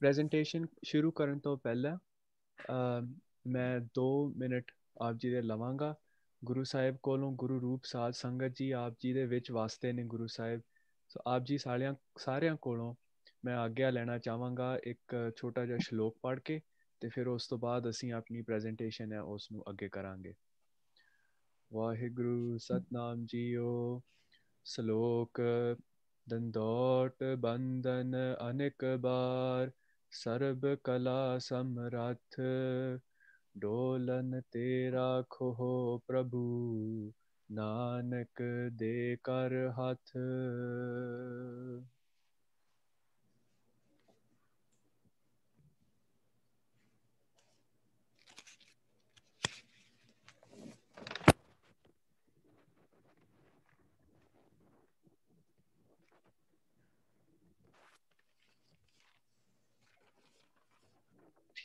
Presentation ਸ਼ੁਰੂ ਕਰਨ ਤੋਂ ਪਹਿਲਾਂ ਮੈਂ 2 ਮਿੰਟ ਆਪ ਜੀ ਦੇ ਲਵਾਂਗਾ ਗੁਰੂ ਸਾਹਿਬ ਕੋਲੋਂ ਗੁਰੂ ਰੂਪ ਸਾਧ ਸੰਗਤ ਜੀ ਆਪ ਜੀ ਦੇ ਵਿੱਚ ਵਾਸਤੇ ਨੇ ਗੁਰੂ ਸਾਹਿਬ ਸੋ ਆਪ ਜੀ ਸਾਰਿਆਂ ਸਾਰਿਆਂ ਕੋਲੋਂ ਮੈਂ ਆਗਿਆ ਲੈਣਾ ਚਾਹਾਂਗਾ ਇੱਕ ਛੋਟਾ ਜਿਹਾ ਸ਼ਲੋਕ ਪੜ੍ਹ ਕੇ ਤੇ ਫਿਰ ਉਸ ਤੋਂ ਬਾਅਦ ਅਸੀਂ ਆਪਣੀ ਪ੍ਰੈਜੈਂਟੇਸ਼ਨ ਹੈ ਉਸ ਨੂੰ ਅੱਗੇ ਕਰਾਂਗੇ ਵਾਹਿਗੁਰੂ ਸਤਨਾਮ ਜੀਓ ਸ਼ਲੋਕ ਦੰਦੋਟ ਬੰਦਨ ਅਨੇਕ ਬਾਰ ਸਰਬ ਕਲਾ ਸਮਰੱਥ ਡੋਲਨ ਤੇਰਾ ਖੋ ਪ੍ਰਭੂ ਨਾਨਕ ਦੇ ਕਰ ਹੱਥ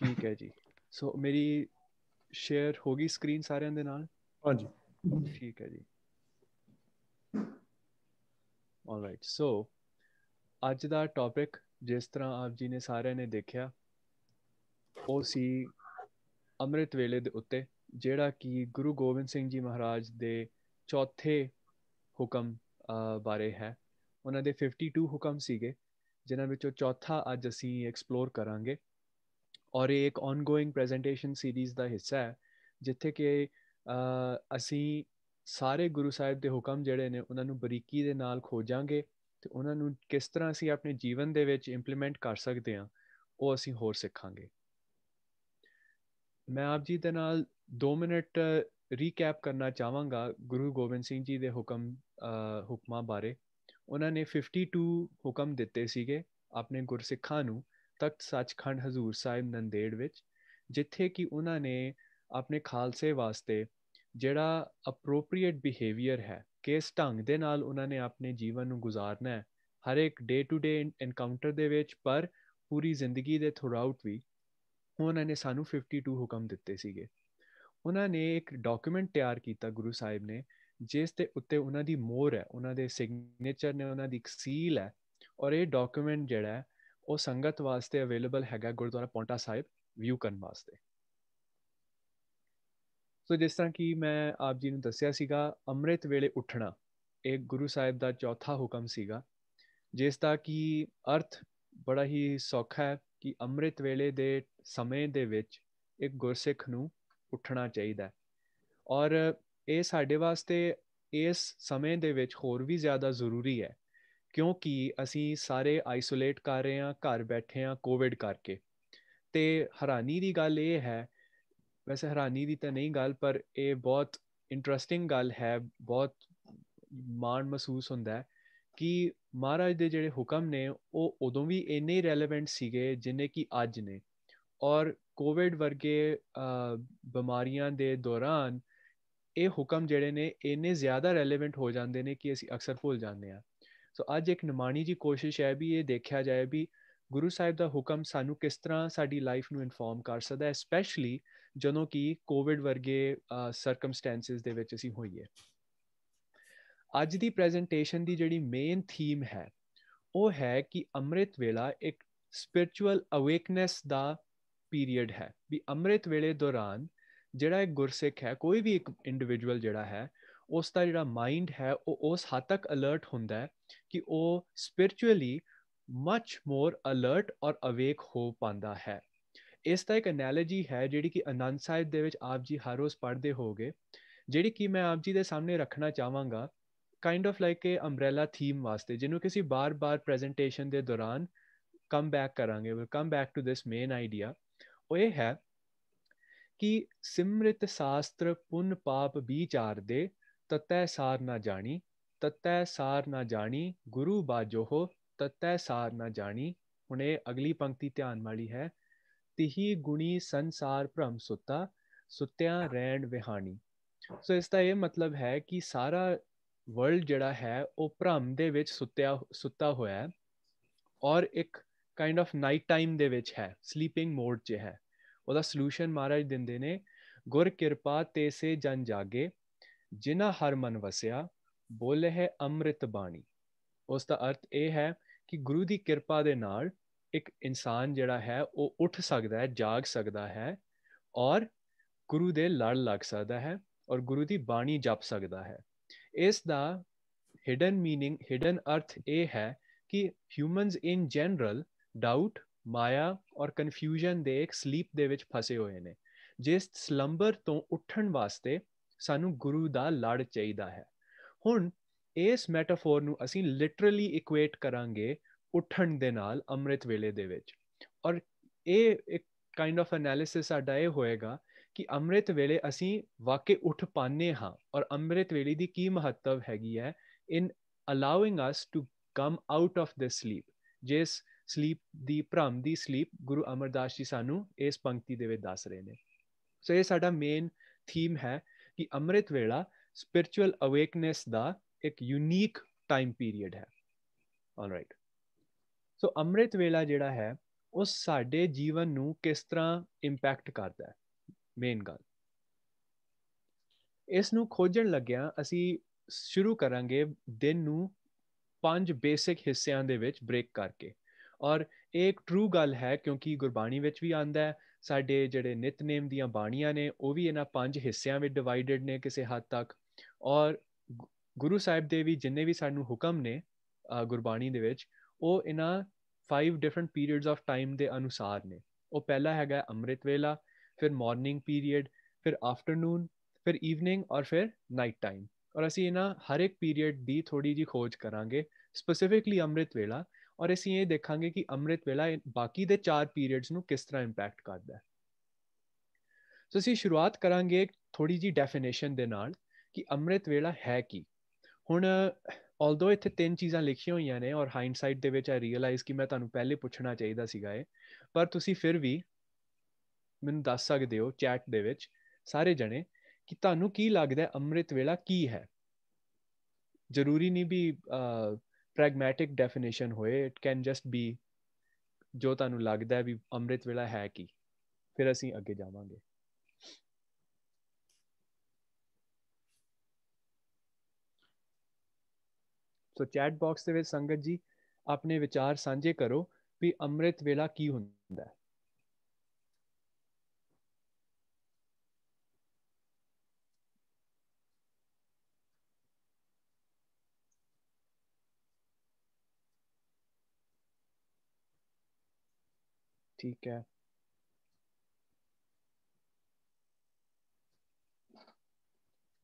ਠੀਕ ਹੈ ਜੀ ਸੋ ਮੇਰੀ ਸ਼ੇਅਰ ਹੋ ਗਈ ਸਕਰੀਨ ਸਾਰਿਆਂ ਦੇ ਨਾਲ ਹਾਂਜੀ ਠੀਕ ਹੈ ਜੀ ਰਾਈਟ ਸੋ ਅੱਜ ਦਾ ਟੌਪਿਕ ਜਿਸ ਤਰ੍ਹਾਂ ਆਪ ਜੀ ਨੇ ਸਾਰਿਆਂ ਨੇ ਦੇਖਿਆ ਉਹ ਸੀ ਅੰਮ੍ਰਿਤ ਵੇਲੇ ਦੇ ਉੱਤੇ ਜਿਹੜਾ ਕਿ ਗੁਰੂ ਗੋਬਿੰਦ ਸਿੰਘ ਜੀ ਮਹਾਰਾਜ ਦੇ ਚੌਥੇ ਹੁਕਮ ਬਾਰੇ ਹੈ ਉਹਨਾਂ ਦੇ 52 ਹੁਕਮ ਸੀਗੇ ਜਿਨ੍ਹਾਂ ਵਿੱਚੋਂ ਚੌਥਾ ਅੱਜ ਅਸੀਂ ਐਕਸਪਲੋਰ ਕਰਾਂਗੇ ਔਰ ਇਹ ਇੱਕ ਆਨਗoing ਪ੍ਰੈਜੈਂਟੇਸ਼ਨ ਸੀਰੀਜ਼ ਦਾ ਹਿੱਸਾ ਹੈ ਜਿੱਥੇ ਕਿ ਅਸੀਂ ਸਾਰੇ ਗੁਰੂ ਸਾਹਿਬ ਦੇ ਹੁਕਮ ਜਿਹੜੇ ਨੇ ਉਹਨਾਂ ਨੂੰ ਬਰੀਕੀ ਦੇ ਨਾਲ ਖੋਜਾਂਗੇ ਤੇ ਉਹਨਾਂ ਨੂੰ ਕਿਸ ਤਰ੍ਹਾਂ ਅਸੀਂ ਆਪਣੇ ਜੀਵਨ ਦੇ ਵਿੱਚ ਇੰਪਲੀਮੈਂਟ ਕਰ ਸਕਦੇ ਹਾਂ ਉਹ ਅਸੀਂ ਹੋਰ ਸਿੱਖਾਂਗੇ ਮੈਂ ਆਪ ਜੀ ਦੇ ਨਾਲ 2 ਮਿੰਟ ਰੀਕੈਪ ਕਰਨਾ ਚਾਹਾਂਗਾ ਗੁਰੂ ਗੋਬਿੰਦ ਸਿੰਘ ਜੀ ਦੇ ਹੁਕਮ ਹੁਕਮਾਂ ਬਾਰੇ ਉਹਨਾਂ ਨੇ 52 ਹੁਕਮ ਦਿੱਤੇ ਸੀਗੇ ਆਪਣੇ ਗੁਰਸਿੱਖਾਂ ਨੂੰ ਤਖਤ ਸੱਚਖੰਡ ਹਜ਼ੂਰ ਸਾਹਿਬ ਨੰਦੇੜ ਵਿੱਚ ਜਿੱਥੇ ਕਿ ਉਹਨਾਂ ਨੇ ਆਪਣੇ ਖਾਲਸੇ ਵਾਸਤੇ ਜਿਹੜਾ ਅਪਰੋਪਰੀਏਟ ਬਿਹੇਵੀਅਰ ਹੈ ਕਿਸ ਢੰਗ ਦੇ ਨਾਲ ਉਹਨਾਂ ਨੇ ਆਪਣੇ ਜੀਵਨ ਨੂੰ ਗੁਜ਼ਾਰਨਾ ਹੈ ਹਰ ਇੱਕ ਡੇ ਟੂ ਡੇ ਐਨਕਾਊਂਟਰ ਦੇ ਵਿੱਚ ਪਰ ਪੂਰੀ ਜ਼ਿੰਦਗੀ ਦੇ ਥਰੂਆਊਟ ਵੀ ਉਹਨਾਂ ਨੇ ਸਾਨੂੰ 52 ਹੁਕਮ ਦਿੱਤੇ ਸੀਗੇ ਉਹਨਾਂ ਨੇ ਇੱਕ ਡਾਕੂਮੈਂਟ ਤਿਆਰ ਕੀਤਾ ਗੁਰੂ ਸਾਹਿਬ ਨੇ ਜਿਸ ਤੇ ਉੱਤੇ ਉਹਨਾਂ ਦੀ ਮੋਹਰ ਹੈ ਉਹਨਾਂ ਦੇ ਸਿਗਨੇਚਰ ਨੇ ਉਹਨਾਂ ਦੀ ਇੱਕ ਸੀਲ ਹੈ ਔਰ ਇਹ ਡਾਕੂਮੈਂਟ ਜਿਹੜਾ ਹੈ ਉਹ ਸੰਗਤ ਵਾਸਤੇ ਅਵੇਲੇਬਲ ਹੈਗਾ ਗੁਰਦੁਆਰਾ ਪੌਂਟਾ ਸਾਹਿਬ ਵਿਊ ਕਰਨ ਵਾਸਤੇ ਸੋ ਜਿਸ ਤਰ੍ਹਾਂ ਕਿ ਮੈਂ ਆਪ ਜੀ ਨੂੰ ਦੱਸਿਆ ਸੀਗਾ ਅੰਮ੍ਰਿਤ ਵੇਲੇ ਉੱਠਣਾ ਇਹ ਗੁਰੂ ਸਾਹਿਬ ਦਾ ਚੌਥਾ ਹੁਕਮ ਸੀਗਾ ਜਿਸ ਦਾ ਕਿ ਅਰਥ ਬੜਾ ਹੀ ਸੌਖਾ ਹੈ ਕਿ ਅੰਮ੍ਰਿਤ ਵੇਲੇ ਦੇ ਸਮੇਂ ਦੇ ਵਿੱਚ ਇੱਕ ਗੁਰਸਿੱਖ ਨੂੰ ਉੱਠਣਾ ਚਾਹੀਦਾ ਹੈ ਔਰ ਇਹ ਸਾਡੇ ਵਾਸਤੇ ਇਸ ਸਮੇਂ ਦੇ ਵਿੱਚ ਹੋਰ ਵੀ ਜ਼ਿਆਦਾ ਜ਼ਰੂਰੀ ਹੈ ਕਿਉਂਕਿ ਅਸੀਂ ਸਾਰੇ ਆਈਸੋਲੇਟ ਕਰ ਰਹੇ ਹਾਂ ਘਰ ਬੈਠੇ ਹਾਂ ਕੋਵਿਡ ਕਰਕੇ ਤੇ ਹੈਰਾਨੀ ਦੀ ਗੱਲ ਇਹ ਹੈ ਵੈਸੇ ਹੈਰਾਨੀ ਦੀ ਤਾਂ ਨਹੀਂ ਗੱਲ ਪਰ ਇਹ ਬਹੁਤ ਇੰਟਰਸਟਿੰਗ ਗੱਲ ਹੈ ਬਹੁਤ ਮਾਣ ਮਹਿਸੂਸ ਹੁੰਦਾ ਹੈ ਕਿ ਮਹਾਰਾਜ ਦੇ ਜਿਹੜੇ ਹੁਕਮ ਨੇ ਉਹ ਉਦੋਂ ਵੀ ਇੰਨੇ ਰੈਲੇਵੈਂਟ ਸੀਗੇ ਜਿੰਨੇ ਕਿ ਅੱਜ ਨੇ ਔਰ ਕੋਵਿਡ ਵਰਗੇ ਬਿਮਾਰੀਆਂ ਦੇ ਦੌਰਾਨ ਇਹ ਹੁਕਮ ਜਿਹੜੇ ਨੇ ਇੰਨੇ ਜ਼ਿਆਦਾ ਰੈਲੇਵੈਂਟ ਹੋ ਜਾਂਦੇ ਨੇ ਕਿ ਅਸੀਂ ਅਕਸਰ ਭੁੱਲ ਜਾਂਦੇ ਆ ਸੋ ਅੱਜ ਇੱਕ ਨਿਮਾਣੀ ਜੀ ਕੋਸ਼ਿਸ਼ ਹੈ ਵੀ ਇਹ ਦੇਖਿਆ ਜਾਏ ਵੀ ਗੁਰੂ ਸਾਹਿਬ ਦਾ ਹੁਕਮ ਸਾਨੂੰ ਕਿਸ ਤਰ੍ਹਾਂ ਸਾਡੀ ਲਾਈਫ ਨੂੰ ਇਨਫਾਰਮ ਕਰ ਸਕਦਾ ਹੈ ਸਪੈਸ਼ਲੀ ਜਦੋਂ ਕਿ ਕੋਵਿਡ ਵਰਗੇ ਸਰਕਮਸਟੈਂਸਸ ਦੇ ਵਿੱਚ ਅਸੀਂ ਹੋਈਏ ਅੱਜ ਦੀ ਪ੍ਰੈਜੈਂਟੇਸ਼ਨ ਦੀ ਜਿਹੜੀ ਮੇਨ ਥੀਮ ਹੈ ਉਹ ਹੈ ਕਿ ਅੰਮ੍ਰਿਤ ਵੇਲਾ ਇੱਕ ਸਪਿਰਚੁਅਲ ਅਵੇਕਨੈਸ ਦਾ ਪੀਰੀਅਡ ਹੈ ਵੀ ਅੰਮ੍ਰਿਤ ਵੇਲੇ ਦੌਰਾਨ ਜਿਹੜਾ ਇੱਕ ਗੁਰਸਿੱਖ ਹੈ ਕੋਈ ਵੀ ਇੱਕ ਇੰਡੀਵਿਜੂਅਲ ਜਿਹੜਾ ਹੈ ਉਸ ਦਾ ਜਿਹੜਾ ਮਾਈਂਡ ਹੈ ਉਹ ਉਸ ਹੱਦ ਤੱਕ ਅਲਰਟ ਹੁੰਦਾ ਹੈ ਕਿ ਉਹ ਸਪਿਰਚੁਅਲੀ ਮੱਚ ਮੋਰ ਅਲਰਟ ਔਰ ਅਵੇਕ ਹੋ ਪਾਂਦਾ ਹੈ ਇਸ ਦਾ ਇੱਕ ਅਨਲੋਜੀ ਹੈ ਜਿਹੜੀ ਕਿ ਅਨੰਦ ਸਾਹਿਬ ਦੇ ਵਿੱਚ ਆਪ ਜੀ ਹਰ ਰੋਜ਼ ਪੜ੍ਹਦੇ ਹੋਗੇ ਜਿਹੜੀ ਕਿ ਮੈਂ ਆਪ ਜੀ ਦੇ ਸਾਹਮਣੇ ਰੱਖਣਾ ਚਾਹਾਂਗਾ kind of like a umbrella theme ਵਾਸਤੇ ਜਿਹਨੂੰ ਕਿਸੇ ਬਾਰ-ਬਾਰ ਪ੍ਰੈਜੈਂਟੇਸ਼ਨ ਦੇ ਦੌਰਾਨ ਕਮ ਬੈਕ ਕਰਾਂਗੇ will come back to this main idea ਉਹ ਇਹ ਹੈ ਕਿ ਸਿਮ੍ਰਿਤ ਸ਼ਾਸਤਰ ਪੁੰਨ ਪਾਪ ਵਿਚਾਰ ਦੇ ਤਤੈ ਸਾਰ ਨਾ ਜਾਣੀ ਤਤੈ ਸਾਰ ਨਾ ਜਾਣੀ ਗੁਰੂ ਬਾਜੋ ਤਤੈ ਸਾਰ ਨਾ ਜਾਣੀ ਹੁਣ ਇਹ ਅਗਲੀ ਪੰਕਤੀ ਧਿਆਨ ਵਾਲੀ ਹੈ ਤਿਹੀ ਗੁਣੀ ਸੰਸਾਰ ਭ੍ਰਮ ਸੁਤਾ ਸੁਤਿਆ ਰਹਿਣ ਵਿਹਾਣੀ ਸੋ ਇਸ ਦਾ ਇਹ ਮਤਲਬ ਹੈ ਕਿ ਸਾਰਾ ਵਰਲਡ ਜਿਹੜਾ ਹੈ ਉਹ ਭ੍ਰਮ ਦੇ ਵਿੱਚ ਸੁਤਿਆ ਸੁੱਤਾ ਹੋਇਆ ਹੈ ਔਰ ਇੱਕ ਕਾਈਂਡ ਆਫ ਨਾਈਟ ਟਾਈਮ ਦੇ ਵਿੱਚ ਹੈ ਸਲੀਪਿੰਗ ਮੋਡ 'ਚ ਹੈ ਉਹਦਾ ਸੋਲੂਸ਼ਨ ਮਹਾਰਾਜ ਦਿੰਦੇ ਨੇ ਗੁਰ ਕਿਰਪਾ ਤੇ ਸੇ ਜਨ ਜਾਗੇ ਜਿਨ੍ਹਾਂ ਹਰ ਮਨ ਵਸਿਆ ਬੋਲੇ ਹੈ ਅੰਮ੍ਰਿਤ ਬਾਣੀ ਉਸ ਦਾ ਅਰਥ ਇਹ ਹੈ ਕਿ ਗੁਰੂ ਦੀ ਕਿਰਪਾ ਦੇ ਨਾਲ ਇੱਕ ਇਨਸਾਨ ਜਿਹੜਾ ਹੈ ਉਹ ਉੱਠ ਸਕਦਾ ਹੈ ਜਾਗ ਸਕਦਾ ਹੈ ਔਰ ਗੁਰੂ ਦੇ ਲੜ ਲੱਗ ਸਕਦਾ ਹੈ ਔਰ ਗੁਰੂ ਦੀ ਬਾਣੀ ਜਪ ਸਕਦਾ ਹੈ ਇਸ ਦਾ ਹਿਡਨ ਮੀਨਿੰਗ ਹਿਡਨ ਅਰਥ ਇਹ ਹੈ ਕਿ ਹਿਊਮਨਸ ਇਨ ਜਨਰਲ ਡਾਊਟ ਮਾਇਆ ਔਰ ਕਨਫਿਊਜ਼ਨ ਦੇ ਇੱਕ ਸਲੀਪ ਦੇ ਵਿੱਚ ਫਸੇ ਹੋਏ ਨੇ ਜਿਸ ਸਲੰਬਰ ਤੋਂ ਉੱਠਣ ਵਾਸਤੇ ਸਾਨੂੰ ਗੁਰੂ ਦਾ ਲੜ ਚਾਹੀਦਾ ਹੈ ਹੁਣ ਇਸ ਮੈਟਾਫੋਰ ਨੂੰ ਅਸੀਂ ਲਿਟਰਲੀ ਇਕੁਏਟ ਕਰਾਂਗੇ ਉਠਣ ਦੇ ਨਾਲ ਅੰਮ੍ਰਿਤ ਵੇਲੇ ਦੇ ਵਿੱਚ ਔਰ ਇਹ ਇੱਕ ਕਾਈਂਡ ਆਫ ਐਨਾਲਿਸਿਸ ਸਾਡਾ ਇਹ ਹੋਏਗਾ ਕਿ ਅੰਮ੍ਰਿਤ ਵੇਲੇ ਅਸੀਂ ਵਾਕਿ ਉੱਠ ਪਾਨੇ ਹਾਂ ਔਰ ਅੰਮ੍ਰਿਤ ਵੇਲੇ ਦੀ ਕੀ ਮਹੱਤਵ ਹੈਗੀ ਹੈ in allowing us to come out of this sleep ਜਿਸ ਸਲੀਪ ਦੀ ਭ੍ਰਮ ਦੀ ਸਲੀਪ ਗੁਰੂ ਅਮਰਦਾਸ ਜੀ ਸਾਨੂੰ ਇਸ ਪੰਕਤੀ ਦੇ ਵਿੱਚ ਦੱਸ ਰਹੇ ਨੇ ਸੋ ਇਹ ਸਾਡਾ ਮੇਨ ਥੀਮ ਹੈ ਕਿ ਅੰਮ੍ਰਿਤ ਵੇਲਾ ਸਪਿਰਚੁਅਲ ਅਵੇਕਨੈਸ ਦਾ ਇੱਕ ਯੂਨੀਕ ਟਾਈਮ ਪੀਰੀਅਡ ਹੈ ਆਲਰਾਈਟ ਸੋ ਅੰਮ੍ਰਿਤ ਵੇਲਾ ਜਿਹੜਾ ਹੈ ਉਹ ਸਾਡੇ ਜੀਵਨ ਨੂੰ ਕਿਸ ਤਰ੍ਹਾਂ ਇੰਪੈਕਟ ਕਰਦਾ ਹੈ ਮੇਨ ਗੱਲ ਇਸ ਨੂੰ ਖੋਜਣ ਲੱਗਿਆ ਅਸੀਂ ਸ਼ੁਰੂ ਕਰਾਂਗੇ ਦਿਨ ਨੂੰ ਪੰਜ ਬੇਸਿਕ ਹਿੱਸਿਆਂ ਦੇ ਵਿੱਚ ਬ੍ਰੇਕ ਕਰਕੇ ਔਰ ਇੱਕ ਟਰੂ ਗੱਲ ਹੈ ਕਿਉਂਕਿ ਗੁਰਬਾਣੀ ਵਿੱਚ ਵੀ ਆਂਦਾ ਹੈ ਸਾਡੇ ਜਿਹੜੇ ਨਿਤਨੇਮ ਦੀਆਂ ਬਾਣੀਆਂ ਨੇ ਉਹ ਵੀ ਇਹਨਾਂ ਪੰਜ ਹਿੱਸਿਆਂ ਵਿੱਚ ਡਿਵਾਈਡਡ ਨੇ ਕਿਸੇ ਹੱਦ ਤੱਕ ਔਰ ਗੁਰੂ ਸਾਹਿਬ ਦੇ ਵੀ ਜਿੰਨੇ ਵੀ ਸਾਨੂੰ ਹੁਕਮ ਨੇ ਗੁਰਬਾਣੀ ਦੇ ਵਿੱਚ ਉਹ ਇਹਨਾਂ 5 ਡਿਫਰੈਂਟ ਪੀਰੀਅਡਸ ਆਫ ਟਾਈਮ ਦੇ ਅਨੁਸਾਰ ਨੇ ਉਹ ਪਹਿਲਾ ਹੈਗਾ ਅੰਮ੍ਰਿਤ ਵੇਲਾ ਫਿਰ ਮਾਰਨਿੰਗ ਪੀਰੀਅਡ ਫਿਰ ਆਫਟਰਨੂਨ ਫਿਰ ਈਵਨਿੰਗ ਔਰ ਫਿਰ ਨਾਈਟ ਟਾਈਮ ਔਰ ਅਸੀਂ ਇਹਨਾਂ ਹਰ ਇੱਕ ਪੀਰੀਅਡ ਦੀ ਥੋੜੀ ਜੀ ਖੋਜ ਕਰਾਂਗੇ ਸਪੈਸੀਫਿਕਲੀ ਅੰਮ੍ਰਿਤ ਵੇਲਾ ਔਰ ਅਸੀਂ ਇਹ ਦੇਖਾਂਗੇ ਕਿ ਅੰਮ੍ਰਿਤ ਵੇਲਾ ਬਾਕੀ ਦੇ ਚਾਰ ਪੀਰੀਅਡਸ ਨੂੰ ਕਿਸ ਤਰ੍ਹਾਂ ਇੰਪੈਕਟ ਕਰਦਾ ਹੈ ਸੋ ਅਸੀਂ ਸ਼ੁਰੂਆਤ ਕਰਾਂਗੇ ਥੋੜੀ ਜੀ ਡੈਫੀਨੇਸ਼ਨ ਦੇ ਨਾਲ ਕਿ ਅੰਮ੍ਰਿਤ ਵੇਲਾ ਹੈ ਕੀ ਹੁਣ ਆਲਦੋ ਇੱਥੇ ਤਿੰਨ ਚੀਜ਼ਾਂ ਲਿਖੀਆਂ ਹੋਈਆਂ ਨੇ ਔਰ ਹਾਈਂਡਸਾਈਟ ਦੇ ਵਿੱਚ ਆ ਰੀਅਲਾਈਜ਼ ਕਿ ਮੈਂ ਤੁਹਾਨੂੰ ਪਹਿਲੇ ਪੁੱਛਣਾ ਚਾਹੀਦਾ ਸੀਗਾ ਇਹ ਪਰ ਤੁਸੀਂ ਫਿਰ ਵੀ ਮੈਨੂੰ ਦੱਸ ਸਕਦੇ ਹੋ ਚੈਟ ਦੇ ਵਿੱਚ ਸਾਰੇ ਜਣੇ ਕਿ ਤੁਹਾਨੂੰ ਕੀ ਲੱਗਦਾ ਹੈ ਅੰਮ੍ਰਿਤ ਵੇਲਾ ਕੀ ਹੈ ਜ਼ਰੂਰੀ ਨਹੀਂ ਵੀ ਪ੍ਰੈਗਮੈਟਿਕ ਡੈਫੀਨੇਸ਼ਨ ਹੋਏ ਇਟ ਕੈਨ ਜਸਟ ਬੀ ਜੋ ਤੁਹਾਨੂੰ ਲੱਗਦਾ ਹੈ ਵੀ ਅੰਮ੍ਰਿਤ ਵੇਲਾ ਹੈ ਕੀ ਫਿਰ ਅਸੀਂ ਅੱਗੇ ਜਾਵਾਂਗੇ ਸੋ ਚੈਟ ਬਾਕਸ ਦੇ ਵਿੱਚ ਸੰਗਤ ਜੀ ਆਪਣੇ ਵਿਚਾਰ ਸਾਂਝੇ ਕਰੋ ਵੀ ਅੰਮ੍ਰਿਤ ਵੇਲਾ ਕੀ ਹੁੰਦਾ ਹੈ ठीक है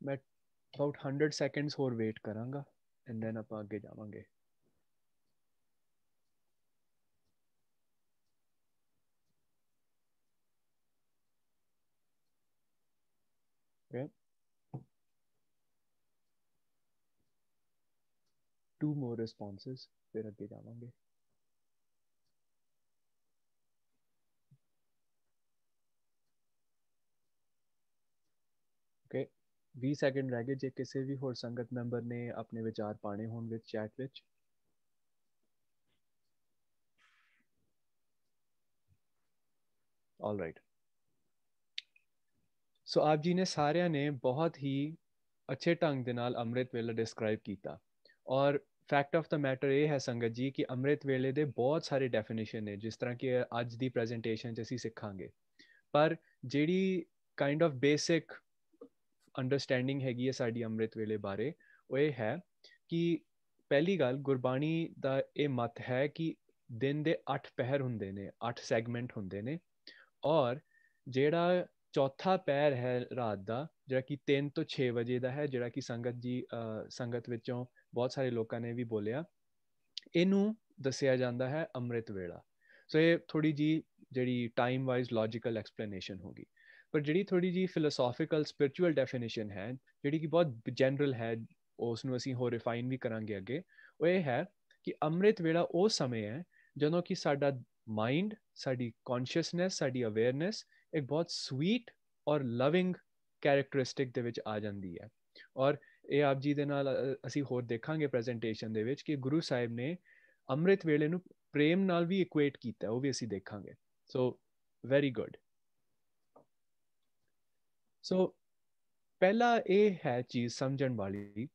मैं अबाउट हंड्रेड सेकेंड्स और वेट करांगा and then ਆਪਾਂ ਅੱਗੇ ਜਾਵਾਂਗੇ okay two more responses ਫਿਰ ਅੱਗੇ ਜਾਵਾਂਗੇ okay 20 ਸੈਕਿੰਡ ਰਹਿ ਗਏ ਜੇ ਕਿਸੇ ਵੀ ਹੋਰ ਸੰਗਤ ਮੈਂਬਰ ਨੇ ਆਪਣੇ ਵਿਚਾਰ ਪਾਣੇ ਹੋਣ ਵਿੱਚ ਚੈਟ ਵਿੱਚ ਆਲ ਰਾਈਟ ਸੋ ਆਪ ਜੀ ਨੇ ਸਾਰਿਆਂ ਨੇ ਬਹੁਤ ਹੀ ਅੱਛੇ ਢੰਗ ਦੇ ਨਾਲ ਅੰਮ੍ਰਿਤ ਵੇਲੇ ਡਿਸਕ੍ਰਾਈਬ ਕੀਤਾ ਔਰ ਫੈਕਟ ਆਫ ਦਾ ਮੈਟਰ ਇਹ ਹੈ ਸੰਗਤ ਜੀ ਕਿ ਅੰਮ੍ਰਿਤ ਵੇਲੇ ਦੇ ਬਹੁਤ ਸਾਰੇ ਡੈਫੀਨੇਸ਼ਨ ਨੇ ਜਿਸ ਤਰ੍ਹਾਂ ਕਿ ਅੱਜ ਦੀ ਪ੍ਰੈਜੈਂਟੇਸ਼ਨ 'ਚ ਅਸੀਂ ਸਿੱਖਾਂਗੇ ਪਰ ਜਿਹੜੀ ਕਾਈਂਡ ਆਫ ਬੇਸਿਕ ਅੰਡਰਸਟੈਂਡਿੰਗ ਹੈਗੀ ਹੈ ਸਾਡੀ ਅੰਮ੍ਰਿਤ ਵੇਲੇ ਬਾਰੇ ਉਹ ਇਹ ਹੈ ਕਿ ਪਹਿਲੀ ਗੱਲ ਗੁਰਬਾਣੀ ਦਾ ਇਹ ਮਤ ਹੈ ਕਿ ਦਿਨ ਦੇ 8 ਪਹਿਰ ਹੁੰਦੇ ਨੇ 8 ਸੈਗਮੈਂਟ ਹੁੰਦੇ ਨੇ ਔਰ ਜਿਹੜਾ ਚੌਥਾ ਪਹਿਰ ਹੈ ਰਾਤ ਦਾ ਜਿਹੜਾ ਕਿ 3 ਤੋਂ 6 ਵਜੇ ਦਾ ਹੈ ਜਿਹੜਾ ਕਿ ਸੰਗਤ ਜੀ ਸੰਗਤ ਵਿੱਚੋਂ ਬਹੁਤ ਸਾਰੇ ਲੋਕਾਂ ਨੇ ਵੀ ਬੋਲਿਆ ਇਹਨੂੰ ਦੱਸਿਆ ਜਾਂਦਾ ਹੈ ਅੰਮ੍ਰਿਤ ਵੇਲਾ ਸੋ ਇਹ ਥੋੜੀ ਜੀ ਜਿਹੜੀ ਟਾਈਮ ਵਾਈਜ਼ ਲੌਜੀਕਲ ਐਕਸਪਲੇਨੇਸ਼ਨ ਹੋਗੀ ਪਰ ਜਿਹੜੀ ਥੋੜੀ ਜੀ ਫਿਲਾਸੋਫੀਕਲ ਸਪਿਰਚੁਅਲ ਡੈਫੀਨੇਸ਼ਨ ਹੈ ਜਿਹੜੀ ਕਿ ਬਹੁਤ ਜਨਰਲ ਹੈ ਉਸ ਨੂੰ ਅਸੀਂ ਹੋਰ ਰਿਫਾਈਨ ਵੀ ਕਰਾਂਗੇ ਅੱਗੇ ਉਹ ਇਹ ਹੈ ਕਿ ਅੰਮ੍ਰਿਤ ਵੇਲਾ ਉਹ ਸਮੇਂ ਹੈ ਜਦੋਂ ਕਿ ਸਾਡਾ ਮਾਈਂਡ ਸਾਡੀ ਕੌਨਸ਼ੀਅਸਨੈਸ ਸਾਡੀ ਅਵੇਅਰਨੈਸ ਇੱਕ ਬਹੁਤ ਸਵੀਟ ਔਰ ਲਵਿੰਗ ਕੈਰੈਕਟਰਿਸਟਿਕ ਦੇ ਵਿੱਚ ਆ ਜਾਂਦੀ ਹੈ ਔਰ ਇਹ ਆਪ ਜੀ ਦੇ ਨਾਲ ਅਸੀਂ ਹੋਰ ਦੇਖਾਂਗੇ ਪ੍ਰੈਜੈਂਟੇਸ਼ਨ ਦੇ ਵਿੱਚ ਕਿ ਗੁਰੂ ਸਾਹਿਬ ਨੇ ਅੰਮ੍ਰਿਤ ਵੇਲੇ ਨੂੰ ਪ੍ਰੇਮ ਨਾਲ ਵੀ ਇਕੁਏਟ ਕੀਤਾ ਉਹ ਵੀ ਅਸੀਂ ਦੇਖਾਂਗੇ ਸੋ ਵੈਰੀ ਗੁੱਡ ਸੋ ਪਹਿਲਾ ਇਹ ਹੈ ਚੀਜ਼ ਸਮਝਣ ਵਾਲੀ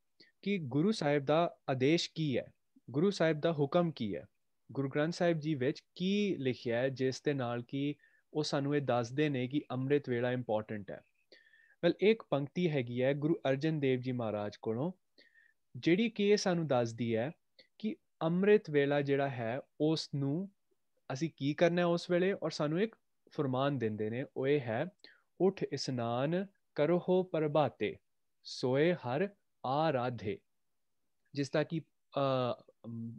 ਕਿ ਗੁਰੂ ਸਾਹਿਬ ਦਾ ਆਦੇਸ਼ ਕੀ ਹੈ ਗੁਰੂ ਸਾਹਿਬ ਦਾ ਹੁਕਮ ਕੀ ਹੈ ਗੁਰੂ ਗ੍ਰੰਥ ਸਾਹਿਬ ਜੀ ਵਿੱਚ ਕੀ ਲਿਖਿਆ ਹੈ ਜਿਸ ਦੇ ਨਾਲ ਕਿ ਉਹ ਸਾਨੂੰ ਇਹ ਦੱਸਦੇ ਨੇ ਕਿ ਅੰਮ੍ਰਿਤ ਵੇਲਾ ਇੰਪੋਰਟੈਂਟ ਹੈ ਵੈਲ ਇੱਕ ਪੰਕਤੀ ਹੈਗੀ ਹੈ ਗੁਰੂ ਅਰਜਨ ਦੇਵ ਜੀ ਮਹਾਰਾਜ ਕੋਲੋਂ ਜਿਹੜੀ ਕਿ ਇਹ ਸਾਨੂੰ ਦੱਸਦੀ ਹੈ ਕਿ ਅੰਮ੍ਰਿਤ ਵੇਲਾ ਜਿਹੜਾ ਹੈ ਉਸ ਨੂੰ ਅਸੀਂ ਕੀ ਕਰਨਾ ਹੈ ਉਸ ਵੇਲੇ ਔਰ ਸਾਨੂੰ ਇੱਕ ਫਰਮਾਨ ਦਿੰਦੇ ਨੇ ਉਹ ਇਹ ਹੈ ਉਠ ਇਸਨਾਨ ਕਰੋ ਪਰਬਾਤੇ ਸੋਏ ਹਰ ਆਰਾਧੇ ਜਿਸ ਦਾ ਕੀ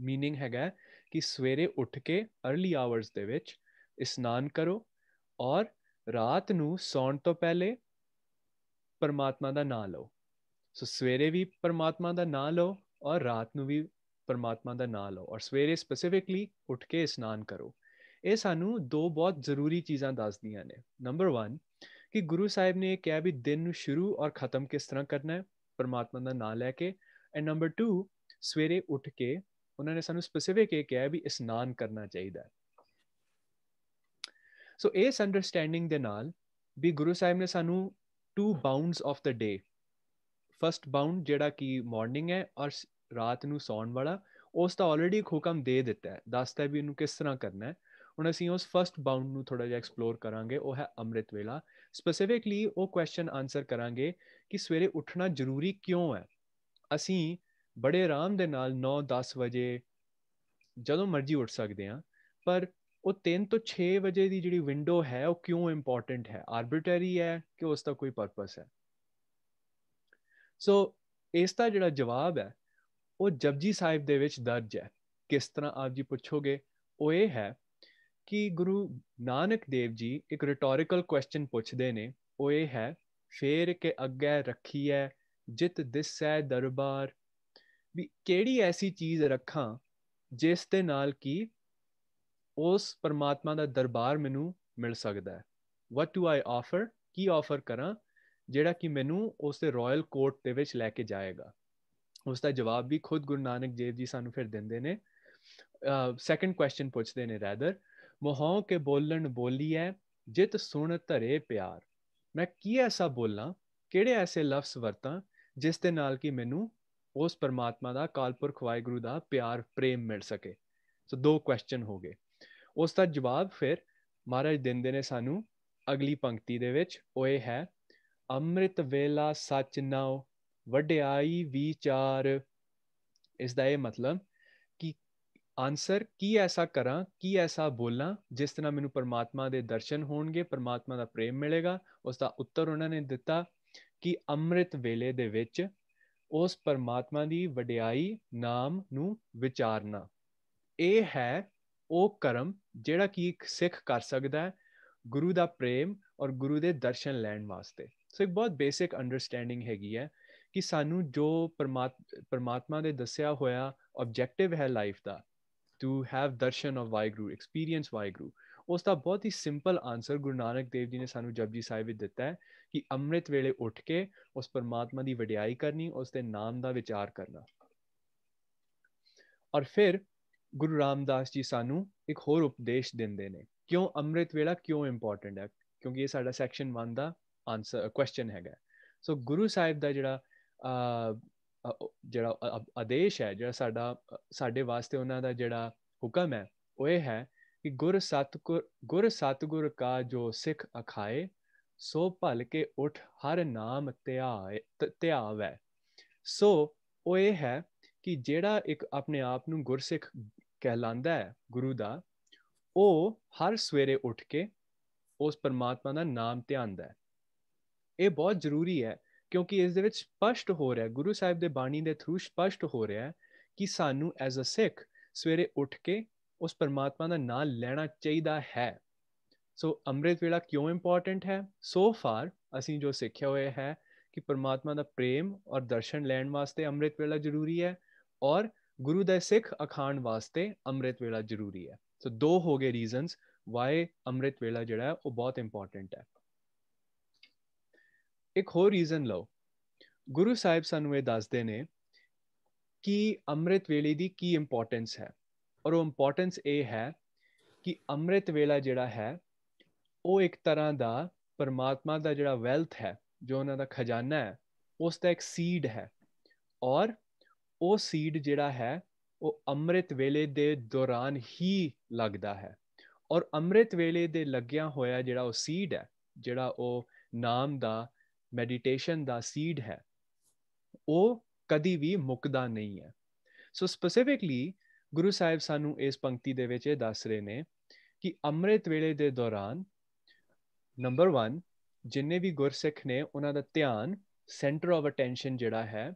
ਮੀਨਿੰਗ ਹੈਗਾ ਕਿ ਸਵੇਰੇ ਉੱਠ ਕੇ अर्ਲੀ ਆਵਰਸ ਦੇ ਵਿੱਚ ਇਸਨਾਨ ਕਰੋ ਔਰ ਰਾਤ ਨੂੰ ਸੌਣ ਤੋਂ ਪਹਿਲੇ ਪਰਮਾਤਮਾ ਦਾ ਨਾਮ ਲਓ ਸੋ ਸਵੇਰੇ ਵੀ ਪਰਮਾਤਮਾ ਦਾ ਨਾਮ ਲਓ ਔਰ ਰਾਤ ਨੂੰ ਵੀ ਪਰਮਾਤਮਾ ਦਾ ਨਾਮ ਲਓ ਔਰ ਸਵੇਰੇ ਸਪੈਸੀਫਿਕਲੀ ਉੱਠ ਕੇ ਇਸਨਾਨ ਕਰੋ ਇਹ ਸਾਨੂੰ ਦੋ ਬਹੁਤ ਜ਼ਰੂਰੀ ਚੀਜ਼ਾਂ ਦੱਸਦੀਆਂ ਨੇ ਨੰਬਰ 1 ਕਿ ਗੁਰੂ ਸਾਹਿਬ ਨੇ ਇਹ ਕਿਹਾ ਵੀ ਦਿਨ ਨੂੰ ਸ਼ੁਰੂ ਔਰ ਖਤਮ ਕਿਸ ਤਰ੍ਹਾਂ ਕਰਨਾ ਹੈ ਪਰਮਾਤਮਾ ਦਾ ਨਾਮ ਲੈ ਕੇ ਐਂਡ ਨੰਬਰ 2 ਸਵੇਰੇ ਉੱਠ ਕੇ ਉਹਨਾਂ ਨੇ ਸਾਨੂੰ ਸਪੈਸੀਫਿਕ ਇਹ ਕਿਹਾ ਵੀ ਇਸ਼ਨਾਨ ਕਰਨਾ ਚਾਹੀਦਾ ਸੋ ਇਸ ਅੰਡਰਸਟੈਂਡਿੰਗ ਦੇ ਨਾਲ ਵੀ ਗੁਰੂ ਸਾਹਿਬ ਨੇ ਸਾਨੂੰ two bounds of the day first bound ਜਿਹੜਾ ਕਿ ਮਾਰਨਿੰਗ ਹੈ ਔਰ ਰਾਤ ਨੂੰ ਸੌਣ ਵਾਲਾ ਉਸ ਦਾ ਆਲਰੇਡੀ ਹੁਕਮ ਦੇ ਦਿੱਤਾ ਹੈ ਦੱਸਦਾ ਵੀ ਇਹਨੂੰ ਕਿਸ ਤਰ੍ਹਾਂ ਕਰਨਾ ਹੈ ਹੁਣ ਅਸੀਂ ਉਸ ਫਰਸਟ ਬਾਉਂਡ ਨੂੰ ਥੋੜਾ ਜਿਹਾ ਐਕਸਪਲੋਰ ਕਰਾਂਗੇ ਉਹ ਹੈ ਅੰਮ੍ਰਿਤ ਵੇਲਾ ਸਪੈਸੀਫਿਕਲੀ ਉਹ ਕੁਐਸਚਨ ਆਨਸਰ ਕਰਾਂਗੇ ਕਿ ਸਵੇਰੇ ਉੱਠਣਾ ਜ਼ਰੂਰੀ ਕਿਉਂ ਹੈ ਅਸੀਂ ਬੜੇ ਆਰਾਮ ਦੇ ਨਾਲ 9-10 ਵਜੇ ਜਦੋਂ ਮਰਜ਼ੀ ਉੱਠ ਸਕਦੇ ਹਾਂ ਪਰ ਉਹ 3 ਤੋਂ 6 ਵਜੇ ਦੀ ਜਿਹੜੀ ਵਿੰਡੋ ਹੈ ਉਹ ਕਿਉਂ ਇੰਪੋਰਟੈਂਟ ਹੈ ਆਰਬਿਟਰੀ ਹੈ ਕਿ ਉਸ ਦਾ ਕੋਈ ਪਰਪਸ ਹੈ ਸੋ ਇਸ ਦਾ ਜਿਹੜਾ ਜਵਾਬ ਹੈ ਉਹ ਜਪਜੀ ਸਾਹਿਬ ਦੇ ਵਿੱਚ ਦਰਜ ਹੈ ਕਿਸ ਤਰ੍ਹਾਂ ਆਪ ਜੀ ਪੁੱਛੋਗੇ ਉਹ ਇਹ ਹੈ ਕਿ ਗੁਰੂ ਨਾਨਕ ਦੇਵ ਜੀ ਇੱਕ ਰਿਟੋਰਿਕਲ ਕੁਐਸਚਨ ਪੁੱਛਦੇ ਨੇ ਉਹ ਇਹ ਹੈ ਫੇਰ ਕੇ ਅੱਗੇ ਰੱਖੀ ਹੈ ਜਿਤ ਦਿਸੈ ਦਰਬਾਰ ਵੀ ਕਿਹੜੀ ਐਸੀ ਚੀਜ਼ ਰੱਖਾਂ ਜਿਸ ਦੇ ਨਾਲ ਕੀ ਉਸ ਪਰਮਾਤਮਾ ਦਾ ਦਰਬਾਰ ਮੈਨੂੰ ਮਿਲ ਸਕਦਾ ਹੈ ਵਾਟ ਡੂ ਆਈ ਆਫਰ ਕੀ ਆਫਰ ਕਰਾਂ ਜਿਹੜਾ ਕਿ ਮੈਨੂੰ ਉਸ ਦੇ ਰਾਇਲ ਕੋਰਟ ਦੇ ਵਿੱਚ ਲੈ ਕੇ ਜਾਏਗਾ ਉਸ ਦਾ ਜਵਾਬ ਵੀ ਖੁਦ ਗੁਰੂ ਨਾਨਕ ਦੇਵ ਜੀ ਸਾਨੂੰ ਫਿਰ ਦਿੰਦੇ ਨੇ ਸੈਕੰਡ ਕੁਐਸਚਨ ਪੁੱਛਦੇ ਨੇ ਰੈਦਰ ਮੋਹੋਂ ਕੇ ਬੋਲਣ ਬੋਲੀਐ ਜਿਤ ਸੁਣ ਧਰੇ ਪਿਆਰ ਮੈਂ ਕੀ ਐਸਾ ਬੋਲਾਂ ਕਿਹੜੇ ਐਸੇ ਲਫ਼ਜ਼ ਵਰਤਾਂ ਜਿਸ ਦੇ ਨਾਲ ਕਿ ਮੈਨੂੰ ਉਸ ਪਰਮਾਤਮਾ ਦਾ ਕਾਲਪੁਰਖ ਵਾਹਿਗੁਰੂ ਦਾ ਪਿਆਰ ਪ੍ਰੇਮ ਮਿਲ ਸਕੇ ਸੋ ਦੋ ਕੁਐਸਚਨ ਹੋ ਗਏ ਉਸ ਦਾ ਜਵਾਬ ਫਿਰ ਮਹਾਰਾਜ ਦਿੰਦੇ ਨੇ ਸਾਨੂੰ ਅਗਲੀ ਪੰਕਤੀ ਦੇ ਵਿੱਚ ਉਹ ਇਹ ਹੈ ਅੰਮ੍ਰਿਤ ਵੇਲਾ ਸੱਚ ਨਾਉ ਵਡਿਆਈ ਵਿਚਾਰ ਇਸ ਦਾ ਇਹ ਮਤਲਬ ਆਨਸਰ ਕੀ ਐਸਾ ਕਰਾਂ ਕੀ ਐਸਾ ਬੋਲਾਂ ਜਿਸ ਤਰ੍ਹਾਂ ਮੈਨੂੰ ਪਰਮਾਤਮਾ ਦੇ ਦਰਸ਼ਨ ਹੋਣਗੇ ਪਰਮਾਤਮਾ ਦਾ ਪ੍ਰੇਮ ਮਿਲੇਗਾ ਉਸ ਦਾ ਉੱਤਰ ਉਹਨਾਂ ਨੇ ਦਿੱਤਾ ਕਿ ਅੰਮ੍ਰਿਤ ਵੇਲੇ ਦੇ ਵਿੱਚ ਉਸ ਪਰਮਾਤਮਾ ਦੀ ਵਡਿਆਈ ਨਾਮ ਨੂੰ ਵਿਚਾਰਨਾ ਇਹ ਹੈ ਉਹ ਕਰਮ ਜਿਹੜਾ ਕਿ ਇੱਕ ਸਿੱਖ ਕਰ ਸਕਦਾ ਹੈ ਗੁਰੂ ਦਾ ਪ੍ਰੇਮ ਔਰ ਗੁਰੂ ਦੇ ਦਰਸ਼ਨ ਲੈਣ ਵਾਸਤੇ ਸੋ ਇੱਕ ਬਹੁਤ ਬੇਸਿਕ ਅੰਡਰਸਟੈਂਡਿੰਗ ਹੈਗੀ ਹੈ ਕਿ ਸਾਨੂੰ ਜੋ ਪਰਮਾਤਮਾ ਦੇ ਦੱਸਿਆ ਹੋਇਆ ਆਬਜੈਕਟਿਵ ਹੈ ਲਾਈਫ ਦਾ to have darshan of Vaheguru, experience Vaheguru. ਉਸ ਦਾ ਬਹੁਤ ਹੀ ਸਿੰਪਲ ਆਨਸਰ ਗੁਰੂ ਨਾਨਕ ਦੇਵ ਜੀ ਨੇ ਸਾਨੂੰ ਜਪਜੀ ਸਾਹਿਬ ਵਿੱਚ ਦਿੱਤਾ ਹੈ ਕਿ ਅੰਮ੍ਰਿਤ ਵੇਲੇ ਉੱਠ ਕੇ ਉਸ ਪਰਮਾਤਮਾ ਦੀ ਵਡਿਆਈ ਕਰਨੀ ਉਸ ਦੇ ਨਾਮ ਦਾ ਵਿਚਾਰ ਕਰਨਾ ਔਰ ਫਿਰ ਗੁਰੂ ਰਾਮਦਾਸ ਜੀ ਸਾਨੂੰ ਇੱਕ ਹੋਰ ਉਪਦੇਸ਼ ਦਿੰਦੇ ਨੇ ਕਿਉਂ ਅੰਮ੍ਰਿਤ ਵੇਲਾ ਕਿਉਂ ਇੰਪੋਰਟੈਂਟ ਹੈ ਕਿਉਂਕਿ ਇਹ ਸਾਡਾ ਸੈਕਸ਼ਨ 1 ਦਾ ਆਨਸਰ ਕੁਐਸਚਨ ਹੈਗਾ ਸੋ ਗੁਰੂ ਸਾਹਿਬ ਦਾ ਜਿਹੜਾ ਜਿਹੜਾ ਆਦੇਸ਼ ਹੈ ਜਿਹੜਾ ਸਾਡਾ ਸਾਡੇ ਵਾਸਤੇ ਉਹਨਾਂ ਦਾ ਜਿਹੜਾ ਹੁਕਮ ਹੈ ਉਹ ਇਹ ਹੈ ਕਿ ਗੁਰ ਸਤਗੁਰ ਗੁਰ ਸਤਗੁਰ ਕਾ ਜੋ ਸਿੱਖ ਅਖਾਏ ਸੋ ਭਲ ਕੇ ਉਠ ਹਰ ਨਾਮ ਧਿਆਏ ਧਿਆਵੈ ਸੋ ਉਹ ਇਹ ਹੈ ਕਿ ਜਿਹੜਾ ਇੱਕ ਆਪਣੇ ਆਪ ਨੂੰ ਗੁਰਸਿੱਖ ਕਹਿਲਾਂਦਾ ਹੈ ਗੁਰੂ ਦਾ ਉਹ ਹਰ ਸਵੇਰੇ ਉੱਠ ਕੇ ਉਸ ਪਰਮਾਤਮਾ ਦਾ ਨਾਮ ਧਿਆਨਦਾ ਹੈ ਇਹ ਬਹੁਤ ਜ਼ਰੂਰੀ ਹੈ ਕਿਉਂਕਿ ਇਸ ਦੇ ਵਿੱਚ ਸਪਸ਼ਟ ਹੋ ਰਿਹਾ ਗੁਰੂ ਸਾਹਿਬ ਦੇ ਬਾਣੀ ਦੇ ਥਰੂ ਸਪਸ਼ਟ ਹੋ ਰਿਹਾ ਹੈ ਕਿ ਸਾਨੂੰ ਐਜ਼ ਅ ਸਿੱਖ ਸਵੇਰੇ ਉੱਠ ਕੇ ਉਸ ਪਰਮਾਤਮਾ ਦਾ ਨਾਮ ਲੈਣਾ ਚਾਹੀਦਾ ਹੈ ਸੋ ਅੰਮ੍ਰਿਤ ਵੇਲਾ ਕਿਉਂ ਇੰਪੋਰਟੈਂਟ ਹੈ ਸੋ ਫਾਰ ਅਸੀਂ ਜੋ ਸਿੱਖਿਆ ਹੋਇਆ ਹੈ ਕਿ ਪਰਮਾਤਮਾ ਦਾ ਪ੍ਰੇਮ ਔਰ ਦਰਸ਼ਨ ਲੈਣ ਵਾਸਤੇ ਅੰਮ੍ਰਿਤ ਵੇਲਾ ਜ਼ਰੂਰੀ ਹੈ ਔਰ ਗੁਰੂ ਦਾ ਸਿੱਖ ਅਖਾਣ ਵਾਸਤੇ ਅੰਮ੍ਰਿਤ ਵੇਲਾ ਜ਼ਰੂਰੀ ਹੈ ਸੋ ਦੋ ਹੋ ਗਏ ਰੀਜ਼ਨਸ ਵਾਈ ਅੰਮ੍ਰਿਤ ਵੇਲਾ ਜਿਹੜਾ ਹੈ ਉਹ ਬਹੁਤ ਇੰਪੋਰਟੈਂਟ ਹੈ ਇੱਕ ਹੋਰ ਰੀਜ਼ਨ ਲਓ ਗੁਰੂ ਸਾਹਿਬ ਸਾਨੂੰ ਇਹ ਦੱਸਦੇ ਨੇ ਕਿ ਅੰਮ੍ਰਿਤ ਵੇਲੇ ਦੀ ਕੀ ਇੰਪੋਰਟੈਂਸ ਹੈ ਔਰ ਉਹ ਇੰਪੋਰਟੈਂਸ ਇਹ ਹੈ ਕਿ ਅੰਮ੍ਰਿਤ ਵੇਲਾ ਜਿਹੜਾ ਹੈ ਉਹ ਇੱਕ ਤਰ੍ਹਾਂ ਦਾ ਪਰਮਾਤਮਾ ਦਾ ਜਿਹੜਾ ਵੈਲਥ ਹੈ ਜੋ ਉਹਨਾਂ ਦਾ ਖਜ਼ਾਨਾ ਹੈ ਉਸ ਦਾ ਇੱਕ ਸੀਡ ਹੈ ਔਰ ਉਹ ਸੀਡ ਜਿਹੜਾ ਹੈ ਉਹ ਅੰਮ੍ਰਿਤ ਵੇਲੇ ਦੇ ਦੌਰਾਨ ਹੀ ਲੱਗਦਾ ਹੈ ਔਰ ਅੰਮ੍ਰਿਤ ਵੇਲੇ ਦੇ ਲੱਗਿਆ ਹੋਇਆ ਜਿਹੜਾ ਉਹ ਸੀਡ ਹੈ ਜਿਹੜਾ ਉਹ ਨਾਮ ਦਾ ਮੈਡੀਟੇਸ਼ਨ ਦਾ ਸੀਡ ਹੈ ਉਹ ਕਦੀ ਵੀ ਮੁੱਕਦਾ ਨਹੀਂ ਹੈ ਸੋ ਸਪੈਸੀਫਿਕਲੀ ਗੁਰੂ ਸਾਹਿਬ ਸਾਨੂੰ ਇਸ ਪੰਕਤੀ ਦੇ ਵਿੱਚ ਇਹ ਦੱਸ ਰਹੇ ਨੇ ਕਿ ਅੰਮ੍ਰਿਤ ਵੇਲੇ ਦੇ ਦੌਰਾਨ ਨੰਬਰ 1 ਜਿੰਨੇ ਵੀ ਗੁਰਸਿੱਖ ਨੇ ਉਹਨਾਂ ਦਾ ਧਿਆਨ ਸੈਂਟਰ ਆਫ ਅਟੈਂਸ਼ਨ ਜਿਹੜਾ ਹੈ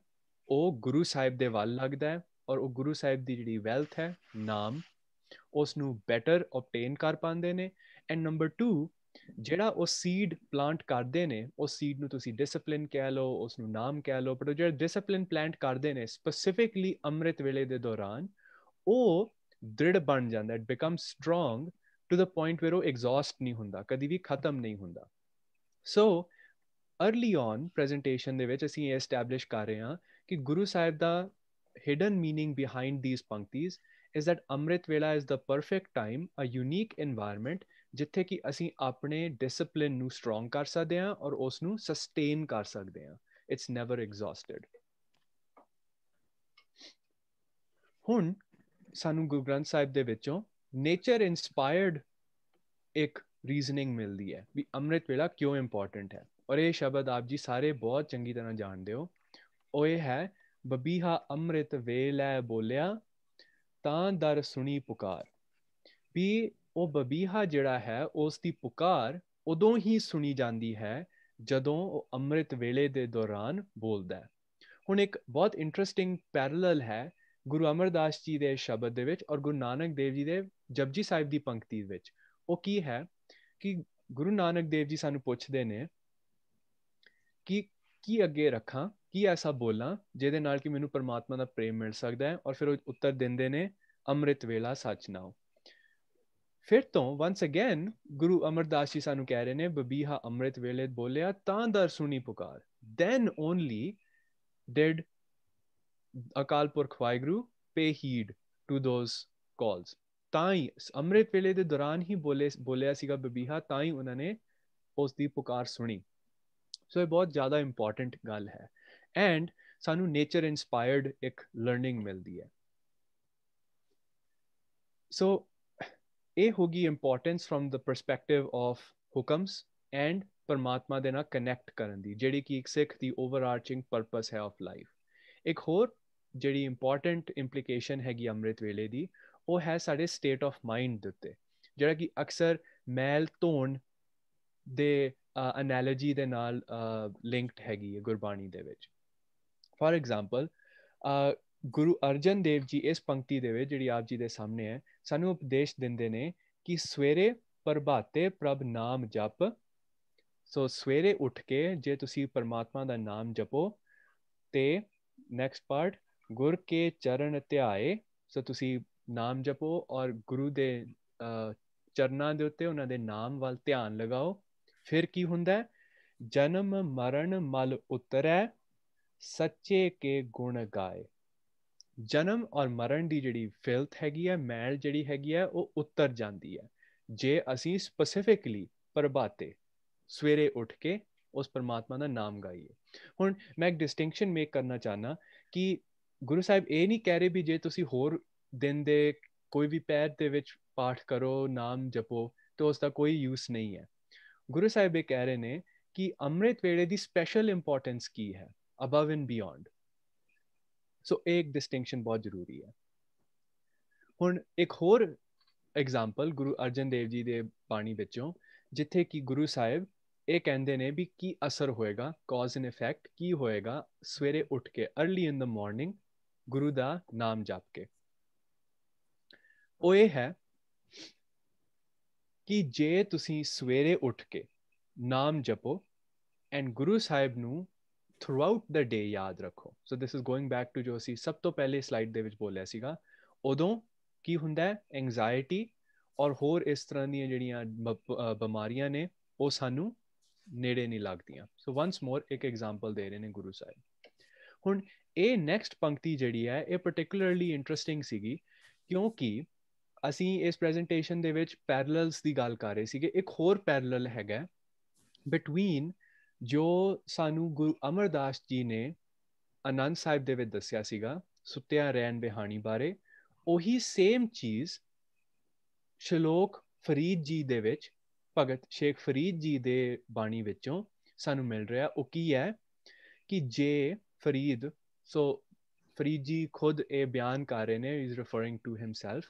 ਉਹ ਗੁਰੂ ਸਾਹਿਬ ਦੇ ਵੱਲ ਲੱਗਦਾ ਹੈ ਔਰ ਉਹ ਗੁਰੂ ਸਾਹਿਬ ਦੀ ਜਿਹੜੀ ਵੈਲਥ ਹੈ ਨਾਮ ਉਸ ਨੂੰ ਬੈਟਰ ਆਬਟੇਨ ਕਰ ਪਾਉਂਦੇ ਨੇ ਐਂਡ ਨੰਬਰ 2 ਜਿਹੜਾ ਉਹ ਸੀਡ ਪਲਾਂਟ ਕਰਦੇ ਨੇ ਉਹ ਸੀਡ ਨੂੰ ਤੁਸੀਂ ਡਿਸਪਲਿਨ ਕਹਿ ਲਓ ਉਸ ਨੂੰ ਨਾਮ ਕਹਿ ਲਓ ਪਰ ਜਿਹੜਾ ਡਿਸਪਲਿਨ ਪਲਾਂਟ ਕਰਦੇ ਨੇ ਸਪੈਸੀਫਿਕਲੀ ਅੰਮ੍ਰਿਤ ਵੇਲੇ ਦੇ ਦੌਰਾਨ ਉਹ ਦ੍ਰਿੜ ਬਣ ਜਾਂਦਾ it become strong to the point where ਉਹ ਐਗਜ਼ੌਸਟ ਨਹੀਂ ਹੁੰਦਾ ਕਦੀ ਵੀ ਖਤਮ ਨਹੀਂ ਹੁੰਦਾ ਸੋ अर्ਲੀ ਔਨ ਪ੍ਰੈਜੈਂਟੇਸ਼ਨ ਦੇ ਵਿੱਚ ਅਸੀਂ ਇਹ ਐਸਟੈਬਲਿਸ਼ ਕਰ ਰਹੇ ਹਾਂ ਕਿ ਗੁਰੂ ਸਾਹਿਬ ਦਾ ਹਿਡਨ ਮੀਨਿੰਗ ਬਿਹਾਈਂਡ ਥੀਸ ਪੰਕਤੀਆਂ ਇਜ਼ ਦੈਟ ਅੰਮ੍ਰਿਤ ਵੇਲਾ is the perfect time a unique environment ਜਿੱਥੇ ਕਿ ਅਸੀਂ ਆਪਣੇ ਡਿਸਪਲਿਨ ਨੂੰ ਸਟਰੋਂਗ ਕਰ ਸਕਦੇ ਹਾਂ ਔਰ ਉਸ ਨੂੰ ਸਸਟੇਨ ਕਰ ਸਕਦੇ ਹਾਂ ਇਟਸ ਨੈਵਰ ਐਗਜ਼ੌਸਟਡ ਹੁਣ ਸਾਨੂੰ ਗੁਰੂ ਗ੍ਰੰਥ ਸਾਹਿਬ ਦੇ ਵਿੱਚੋਂ ਨੇਚਰ ਇਨਸਪਾਇਰਡ ਇੱਕ ਰੀਜ਼ਨਿੰਗ ਮਿਲਦੀ ਹੈ ਵੀ ਅੰਮ੍ਰਿਤ ਵੇਲਾ ਕਿਉਂ ਇੰਪੋਰਟੈਂਟ ਹੈ ਔਰ ਇਹ ਸ਼ਬਦ ਆਪ ਜੀ ਸਾਰੇ ਬਹੁਤ ਚੰਗੀ ਤਰ੍ਹਾਂ ਜਾਣਦੇ ਹੋ ਉਹ ਇਹ ਹੈ ਬਬੀਹਾ ਅੰਮ੍ਰਿਤ ਵੇਲਾ ਬੋਲਿਆ ਤਾਂ ਦਰ ਸੁਣੀ ਪੁਕਾਰ ਵੀ ਉਹ ਬਬੀਹਾ ਜਿਹੜਾ ਹੈ ਉਸ ਦੀ ਪੁਕਾਰ ਉਦੋਂ ਹੀ ਸੁਣੀ ਜਾਂਦੀ ਹੈ ਜਦੋਂ ਉਹ ਅੰਮ੍ਰਿਤ ਵੇਲੇ ਦੇ ਦੌਰਾਨ ਬੋਲਦਾ ਹੈ ਹੁਣ ਇੱਕ ਬਹੁਤ ਇੰਟਰਸਟਿੰਗ ਪੈਰਲਲ ਹੈ ਗੁਰੂ ਅਮਰਦਾਸ ਜੀ ਦੇ ਸ਼ਬਦ ਦੇ ਵਿੱਚ ਔਰ ਗੁਰੂ ਨਾਨਕ ਦੇਵ ਜੀ ਦੇ ਜਪਜੀ ਸਾਹਿਬ ਦੀ ਪੰਕਤੀ ਵਿੱਚ ਉਹ ਕੀ ਹੈ ਕਿ ਗੁਰੂ ਨਾਨਕ ਦੇਵ ਜੀ ਸਾਨੂੰ ਪੁੱਛਦੇ ਨੇ ਕਿ ਕੀ ਅੱਗੇ ਰੱਖਾਂ ਕੀ ਐਸਾ ਬੋਲਾਂ ਜਿਹਦੇ ਨਾਲ ਕਿ ਮੈਨੂੰ ਪਰਮਾਤਮਾ ਦਾ ਪ੍ਰੇਮ ਮਿਲ ਸਕਦਾ ਹੈ ਔਰ ਫਿਰ ਉਹ ਉੱਤਰ ਦਿੰਦੇ ਨੇ ਅੰਮ੍ਰਿਤ ਵੇਲਾ ਸੱਚ ਨਾਉ ਫਿਰ ਤੋਂ ਵਾਂਸ ਅਗੇਨ ਗੁਰੂ ਅਮਰਦਾਸ ਜੀ ਸਾਨੂੰ ਕਹਿ ਰਹੇ ਨੇ ਬਬੀਹਾ ਅੰਮ੍ਰਿਤ ਵੇਲੇ ਬੋਲਿਆ ਤਾਂ ਦਰ ਸੁਣੀ ਪੁਕਾਰ then only did Akal Purakh Waheguru pay heed to those calls ਤਾਂ ਹੀ ਅੰਮ੍ਰਿਤ ਵੇਲੇ ਦੇ ਦੌਰਾਨ ਹੀ ਬੋਲੇ ਬੋਲਿਆ ਸੀਗਾ ਬਬੀਹਾ ਤਾਂ ਹੀ ਉਹਨਾਂ ਨੇ ਉਸ ਦੀ ਪੁਕਾਰ ਸੁਣੀ ਸੋ ਇਹ ਬਹੁਤ ਜ਼ਿਆਦਾ ਇੰਪੋਰਟੈਂਟ ਗੱਲ ਹੈ ਐਂਡ ਸਾਨੂੰ ਨੇਚਰ ਇਨਸਪਾਇਰਡ ਇੱਕ ਲਰਨਿੰਗ ਮਿਲਦੀ ਹੈ ਸੋ ਇਹ ਹੋਗੀ importance from the perspective of ਹੁਕਮਸ ਐਂਡ ਪਰਮਾਤਮਾ ਦੇ ਨਾਲ ਕਨੈਕਟ ਕਰਨ ਦੀ ਜਿਹੜੀ ਕਿ ਇੱਕ ਸਿੱਖ ਦੀ ਓਵਰਆਰਚਿੰਗ ਪਰਪਸ ਹੈ ਆਫ ਲਾਈਫ ਇੱਕ ਹੋਰ ਜਿਹੜੀ ਇੰਪੋਰਟੈਂਟ ਇੰਪਲੀਕੇਸ਼ਨ ਹੈਗੀ ਅੰਮ੍ਰਿਤ ਵੇਲੇ ਦੀ ਉਹ ਹੈ ਸਾਡੇ ਸਟੇਟ ਆਫ ਮਾਈਂਡ ਦੇ ਉੱਤੇ ਜਿਹੜਾ ਕਿ ਅਕਸਰ ਮੈਲ ਧੋਣ ਦੇ ਅਨਾਲੋਜੀ ਦੇ ਨਾਲ ਲਿੰਕਡ ਹੈਗੀ ਹੈ ਗੁਰਬਾਣੀ ਦੇ ਵਿੱਚ ਫਾਰ ਐਗਜ਼ਾਮਪਲ ਗੁਰੂ ਅਰਜਨ ਦੇਵ ਜੀ ਇਸ ਪੰਕਤੀ ਦੇ ਵਿੱਚ ਜਿਹੜੀ ਆਪ ਜੀ ਦੇ ਸਾਹਮਣੇ ਹੈ ਸਾਨੂੰ ਉਪਦੇਸ਼ ਦਿੰਦੇ ਨੇ ਕਿ ਸਵੇਰੇ ਪ੍ਰਭਾਤੇ ਪ੍ਰਭ ਨਾਮ ਜਪ ਸੋ ਸਵੇਰੇ ਉੱਠ ਕੇ ਜੇ ਤੁਸੀਂ ਪਰਮਾਤਮਾ ਦਾ ਨਾਮ ਜਪੋ ਤੇ ਨੈਕਸਟ ਪਾਰਟ ਗੁਰ ਕੇ ਚਰਨ ਧਿਆਏ ਸੋ ਤੁਸੀਂ ਨਾਮ ਜਪੋ ਔਰ ਗੁਰੂ ਦੇ ਚਰਨਾਂ ਦੇ ਉੱਤੇ ਉਹਨਾਂ ਦੇ ਨਾਮ ਵੱਲ ਧਿਆਨ ਲਗਾਓ ਫਿਰ ਕੀ ਹੁੰਦਾ ਜਨਮ ਮਰਨ ਮਲ ਉਤਰੈ ਸੱਚੇ ਕੇ ਗੁਣ ਗਾਏ ਜਨਮ ਔਰ ਮਰਨ ਦੀ ਜਿਹੜੀ ਫਿਲਥ ਹੈਗੀ ਹੈ ਮੈਲ ਜਿਹੜੀ ਹੈਗੀ ਹੈ ਉਹ ਉੱਤਰ ਜਾਂਦੀ ਹੈ ਜੇ ਅਸੀਂ ਸਪੈਸੀਫਿਕਲੀ ਪ੍ਰਭਾਤੇ ਸਵੇਰੇ ਉੱਠ ਕੇ ਉਸ ਪਰਮਾਤਮਾ ਦਾ ਨਾਮ ਗਾਈਏ ਹੁਣ ਮੈਂ ਇੱਕ ਡਿਸਟਿੰਕਸ਼ਨ ਮੇਕ ਕਰਨਾ ਚਾਹਨਾ ਕਿ ਗੁਰੂ ਸਾਹਿਬ ਇਹ ਨਹੀਂ ਕਹਿ ਰਹੇ ਵੀ ਜੇ ਤੁਸੀਂ ਹੋਰ ਦਿਨ ਦੇ ਕੋਈ ਵੀ ਪੈਰ ਦੇ ਵਿੱਚ ਪਾਠ ਕਰੋ ਨਾਮ ਜਪੋ ਤਾਂ ਉਸ ਦਾ ਕੋਈ ਯੂਸ ਨਹੀਂ ਹੈ ਗੁਰੂ ਸਾਹਿਬ ਇਹ ਕਹਿ ਰਹੇ ਨੇ ਕਿ ਅੰਮ੍ਰਿਤ ਵੇਲੇ ਦੀ ਸਪੈਸ਼ਲ ਇੰਪੋਰਟੈਂਸ ਕੀ ਹੈ ਅਬਵ ਐਂਡ ਬਿਯੋਂਡ ਸੋ ਇਹ ਇੱਕ ਡਿਸਟਿੰਕਸ਼ਨ ਬਹੁਤ ਜ਼ਰੂਰੀ ਹੈ ਹੁਣ ਇੱਕ ਹੋਰ ਐਗਜ਼ਾਮਪਲ ਗੁਰੂ ਅਰਜਨ ਦੇਵ ਜੀ ਦੇ ਬਾਣੀ ਵਿੱਚੋਂ ਜਿੱਥੇ ਕਿ ਗੁਰੂ ਸਾਹਿਬ ਇਹ ਕਹਿੰਦੇ ਨੇ ਵੀ ਕੀ ਅਸਰ ਹੋਏਗਾ ਕਾਜ਼ ਐਂਡ ਇਫੈਕਟ ਕੀ ਹੋਏਗਾ ਸਵੇਰੇ ਉੱਠ ਕੇ अर्ਲੀ ਇਨ ਦ ਮਾਰਨਿੰਗ ਗੁਰੂ ਦਾ ਨਾਮ ਜਪ ਕੇ ਉਹ ਇਹ ਹੈ ਕਿ ਜੇ ਤੁਸੀਂ ਸਵੇਰੇ ਉੱਠ ਕੇ ਨਾਮ ਜਪੋ ਐਂਡ ਗੁਰੂ ਸਾਹਿਬ ਨੂੰ ਥਰੂਆਊਟ ਦਾ ਡੇ ਯਾਦ ਰੱਖੋ so this is going back to ਜੋ ਅਸੀਂ ਸਭ ਤੋਂ ਪਹਿਲੇ ਸਲਾਈਡ ਦੇ ਵਿੱਚ ਬੋਲਿਆ ਸੀਗਾ ਉਦੋਂ ਕੀ ਹੁੰਦਾ ਹੈ ਐਂਗਜ਼ਾਇਟੀ ਔਰ ਹੋਰ ਇਸ ਤਰ੍ਹਾਂ ਦੀਆਂ ਜਿਹੜੀਆਂ ਬਿਮਾਰੀਆਂ ਨੇ ਉਹ ਸਾਨੂੰ ਨੇੜੇ ਨਹੀਂ ਲੱਗਦੀਆਂ ਸੋ ਵਾਂਸ ਮੋਰ ਇੱਕ ਐਗਜ਼ਾਮਪਲ ਦੇ ਰਹੇ ਨੇ ਗੁਰੂ ਸਾਹਿਬ ਹੁਣ ਇਹ ਨੈਕਸਟ ਪੰਕਤੀ ਜਿਹੜੀ ਹੈ ਇਹ ਪਾਰਟਿਕੂਲਰਲੀ ਇੰਟਰਸਟਿੰਗ ਸੀਗੀ ਕਿਉਂਕਿ ਅਸੀਂ ਇਸ ਪ੍ਰੈਜੈਂਟੇਸ਼ਨ ਦੇ ਵਿੱਚ ਪੈਰਲਲਸ ਦੀ ਗੱਲ ਕਰ ਰਹੇ ਸੀਗੇ ਇੱਕ ਹੋਰ ਪੈਰਲਲ ਹੈਗਾ ਬਿਟਵੀਨ ਜੋ ਸਾਨੂੰ ਗੁਰੂ ਅਮਰਦਾਸ ਜੀ ਨੇ ਅਨੰਦ ਸਾਹਿਬ ਦੇ ਵਿੱਚ ਦੱਸਿਆ ਸੀਗਾ ਸੁੱਤਿਆ ਰਹਿਣ ਬਿਹਾਣੀ ਬਾਰੇ ਉਹੀ ਸੇਮ ਚੀਜ਼ ਸ਼ਲੋਕ ਫਰੀਦ ਜੀ ਦੇ ਵਿੱਚ ਭਗਤ ਸ਼ੇਖ ਫਰੀਦ ਜੀ ਦੇ ਬਾਣੀ ਵਿੱਚੋਂ ਸਾਨੂੰ ਮਿਲ ਰਿਹਾ ਉਹ ਕੀ ਹੈ ਕਿ ਜੇ ਫਰੀਦ ਸੋ ਫਰੀਦ ਜੀ ਖੁਦ ਇਹ ਬਿਆਨ ਕਰ ਰਹੇ ਨੇ ਇਜ਼ ਰੈਫਰਿੰਗ ਟੂ ਹਿਮਸੈਲਫ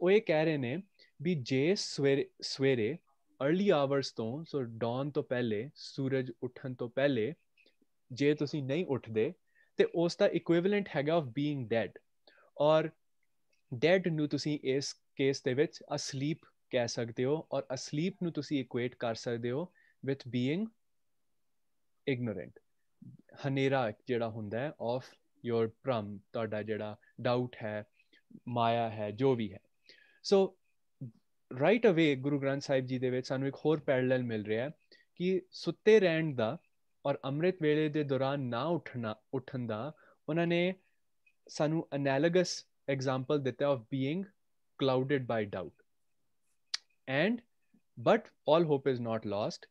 ਉਹ ਇਹ ਕਹਿ ਰਹੇ ਨੇ ਵੀ ਜੇ ਸਵੇਰੇ ਸਵੇਰੇ अर्ਲੀ ਆਵਰਸ ਤੋਂ ਸੋ ਡੌਨ ਤੋਂ ਪਹਿਲੇ ਸੂਰਜ ਉੱਠਣ ਤੋਂ ਪਹਿਲੇ ਜੇ ਤੁਸੀਂ ਨਹੀਂ ਉੱਠਦੇ ਤੇ ਉਸ ਦਾ ਇਕੁਇਵਲੈਂਟ ਹੈਗਾ ਆਫ ਬੀਇੰਗ ਡੈਡ ਔਰ ਡੈਡ ਨੂੰ ਤੁਸੀਂ ਇਸ ਕੇਸ ਦੇ ਵਿੱਚ ਅਸਲੀਪ ਕਹਿ ਸਕਦੇ ਹੋ ਔਰ ਅਸਲੀਪ ਨੂੰ ਤੁਸੀਂ ਇਕੁਏਟ ਕਰ ਸਕਦੇ ਹੋ ਵਿਦ ਬੀਇੰਗ ਇਗਨੋਰੈਂਟ ਹਨੇਰਾ ਜਿਹੜਾ ਹੁੰਦਾ ਹੈ ਆਫ ਯੋਰ ਭ੍ਰਮ ਤੁਹਾਡਾ ਜਿਹੜਾ ਡਾਊਟ ਹੈ ਮਾਇਆ ਹੈ ਜੋ ਵੀ ਹੈ ਸੋ ਰਾਈਟ ਅਵੇ ਗੁਰੂ ਗ੍ਰੰਥ ਸਾਹਿਬ ਜੀ ਦੇ ਵਿੱਚ ਸਾਨੂੰ ਇੱਕ ਹੋਰ ਪੈਰਲਲ ਮਿਲ ਰਿਹਾ ਹੈ ਕਿ ਸੁੱਤੇ ਰਹਿਣ ਦਾ ਔਰ ਅੰਮ੍ਰਿਤ ਵੇਲੇ ਦੇ ਦੌਰਾਨ ਨਾ ਉੱਠਣਾ ਉੱਠਣ ਦਾ ਉਹਨਾਂ ਨੇ ਸਾਨੂੰ ਐਨਾਲਗਸ ਐਗਜ਼ਾਮਪਲ ਦਿੱਤਾ of being by doubt and but all hope is not not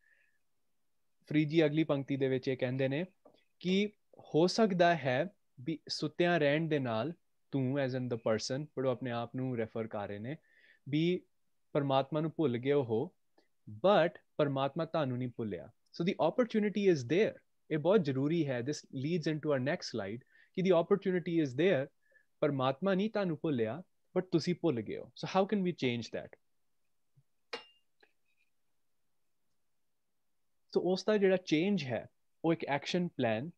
free ਜੀ ਅਗਲੀ ਪੰਕਤੀ ਦੇ ਵਿੱਚ ਇਹ ਕਹਿੰਦੇ ਨੇ ਕਿ ਹੋ ਸਕਦਾ ਹੈ ਵੀ ਸੁੱਤਿਆਂ ਰਹਿਣ ਦੇ ਨਾਲ ਤੂੰ ਐਜ਼ ਇਨ ਦ ਪਰਸਨ ਪੜੋ ਆਪਣੇ ਆਪ ਨੂੰ ਰੈਫਰ ਕਰ ਰਹੇ ਨੇ ਵੀ ਪਰਮਾਤਮਾ ਨੂੰ ਭੁੱਲ ਗਏ ਹੋ ਬਟ ਪਰਮਾਤਮਾ ਤੁਹਾਨੂੰ ਨਹੀਂ ਭੁੱਲਿਆ so the opportunity is there ਇਹ ਬਹੁਤ ਜ਼ਰੂਰੀ ਹੈ this leads into our next slide ਕਿ ਦੀ ਓਪਰਚ्युनिटी ਇਜ਼ देयर ਪਰਮਾਤਮਾ ਨਹੀਂ ਤੁਹਾਨੂੰ ਭੁੱਲਿਆ ਬਟ ਤੁਸੀਂ ਭੁੱਲ ਗਏ ਹੋ so how can we change that so ਉਸ ਦਾ ਜਿਹੜਾ ਚੇਂਜ ਹੈ ਉਹ ਇੱਕ ਐਕਸ਼ਨ ਪਲਾਨ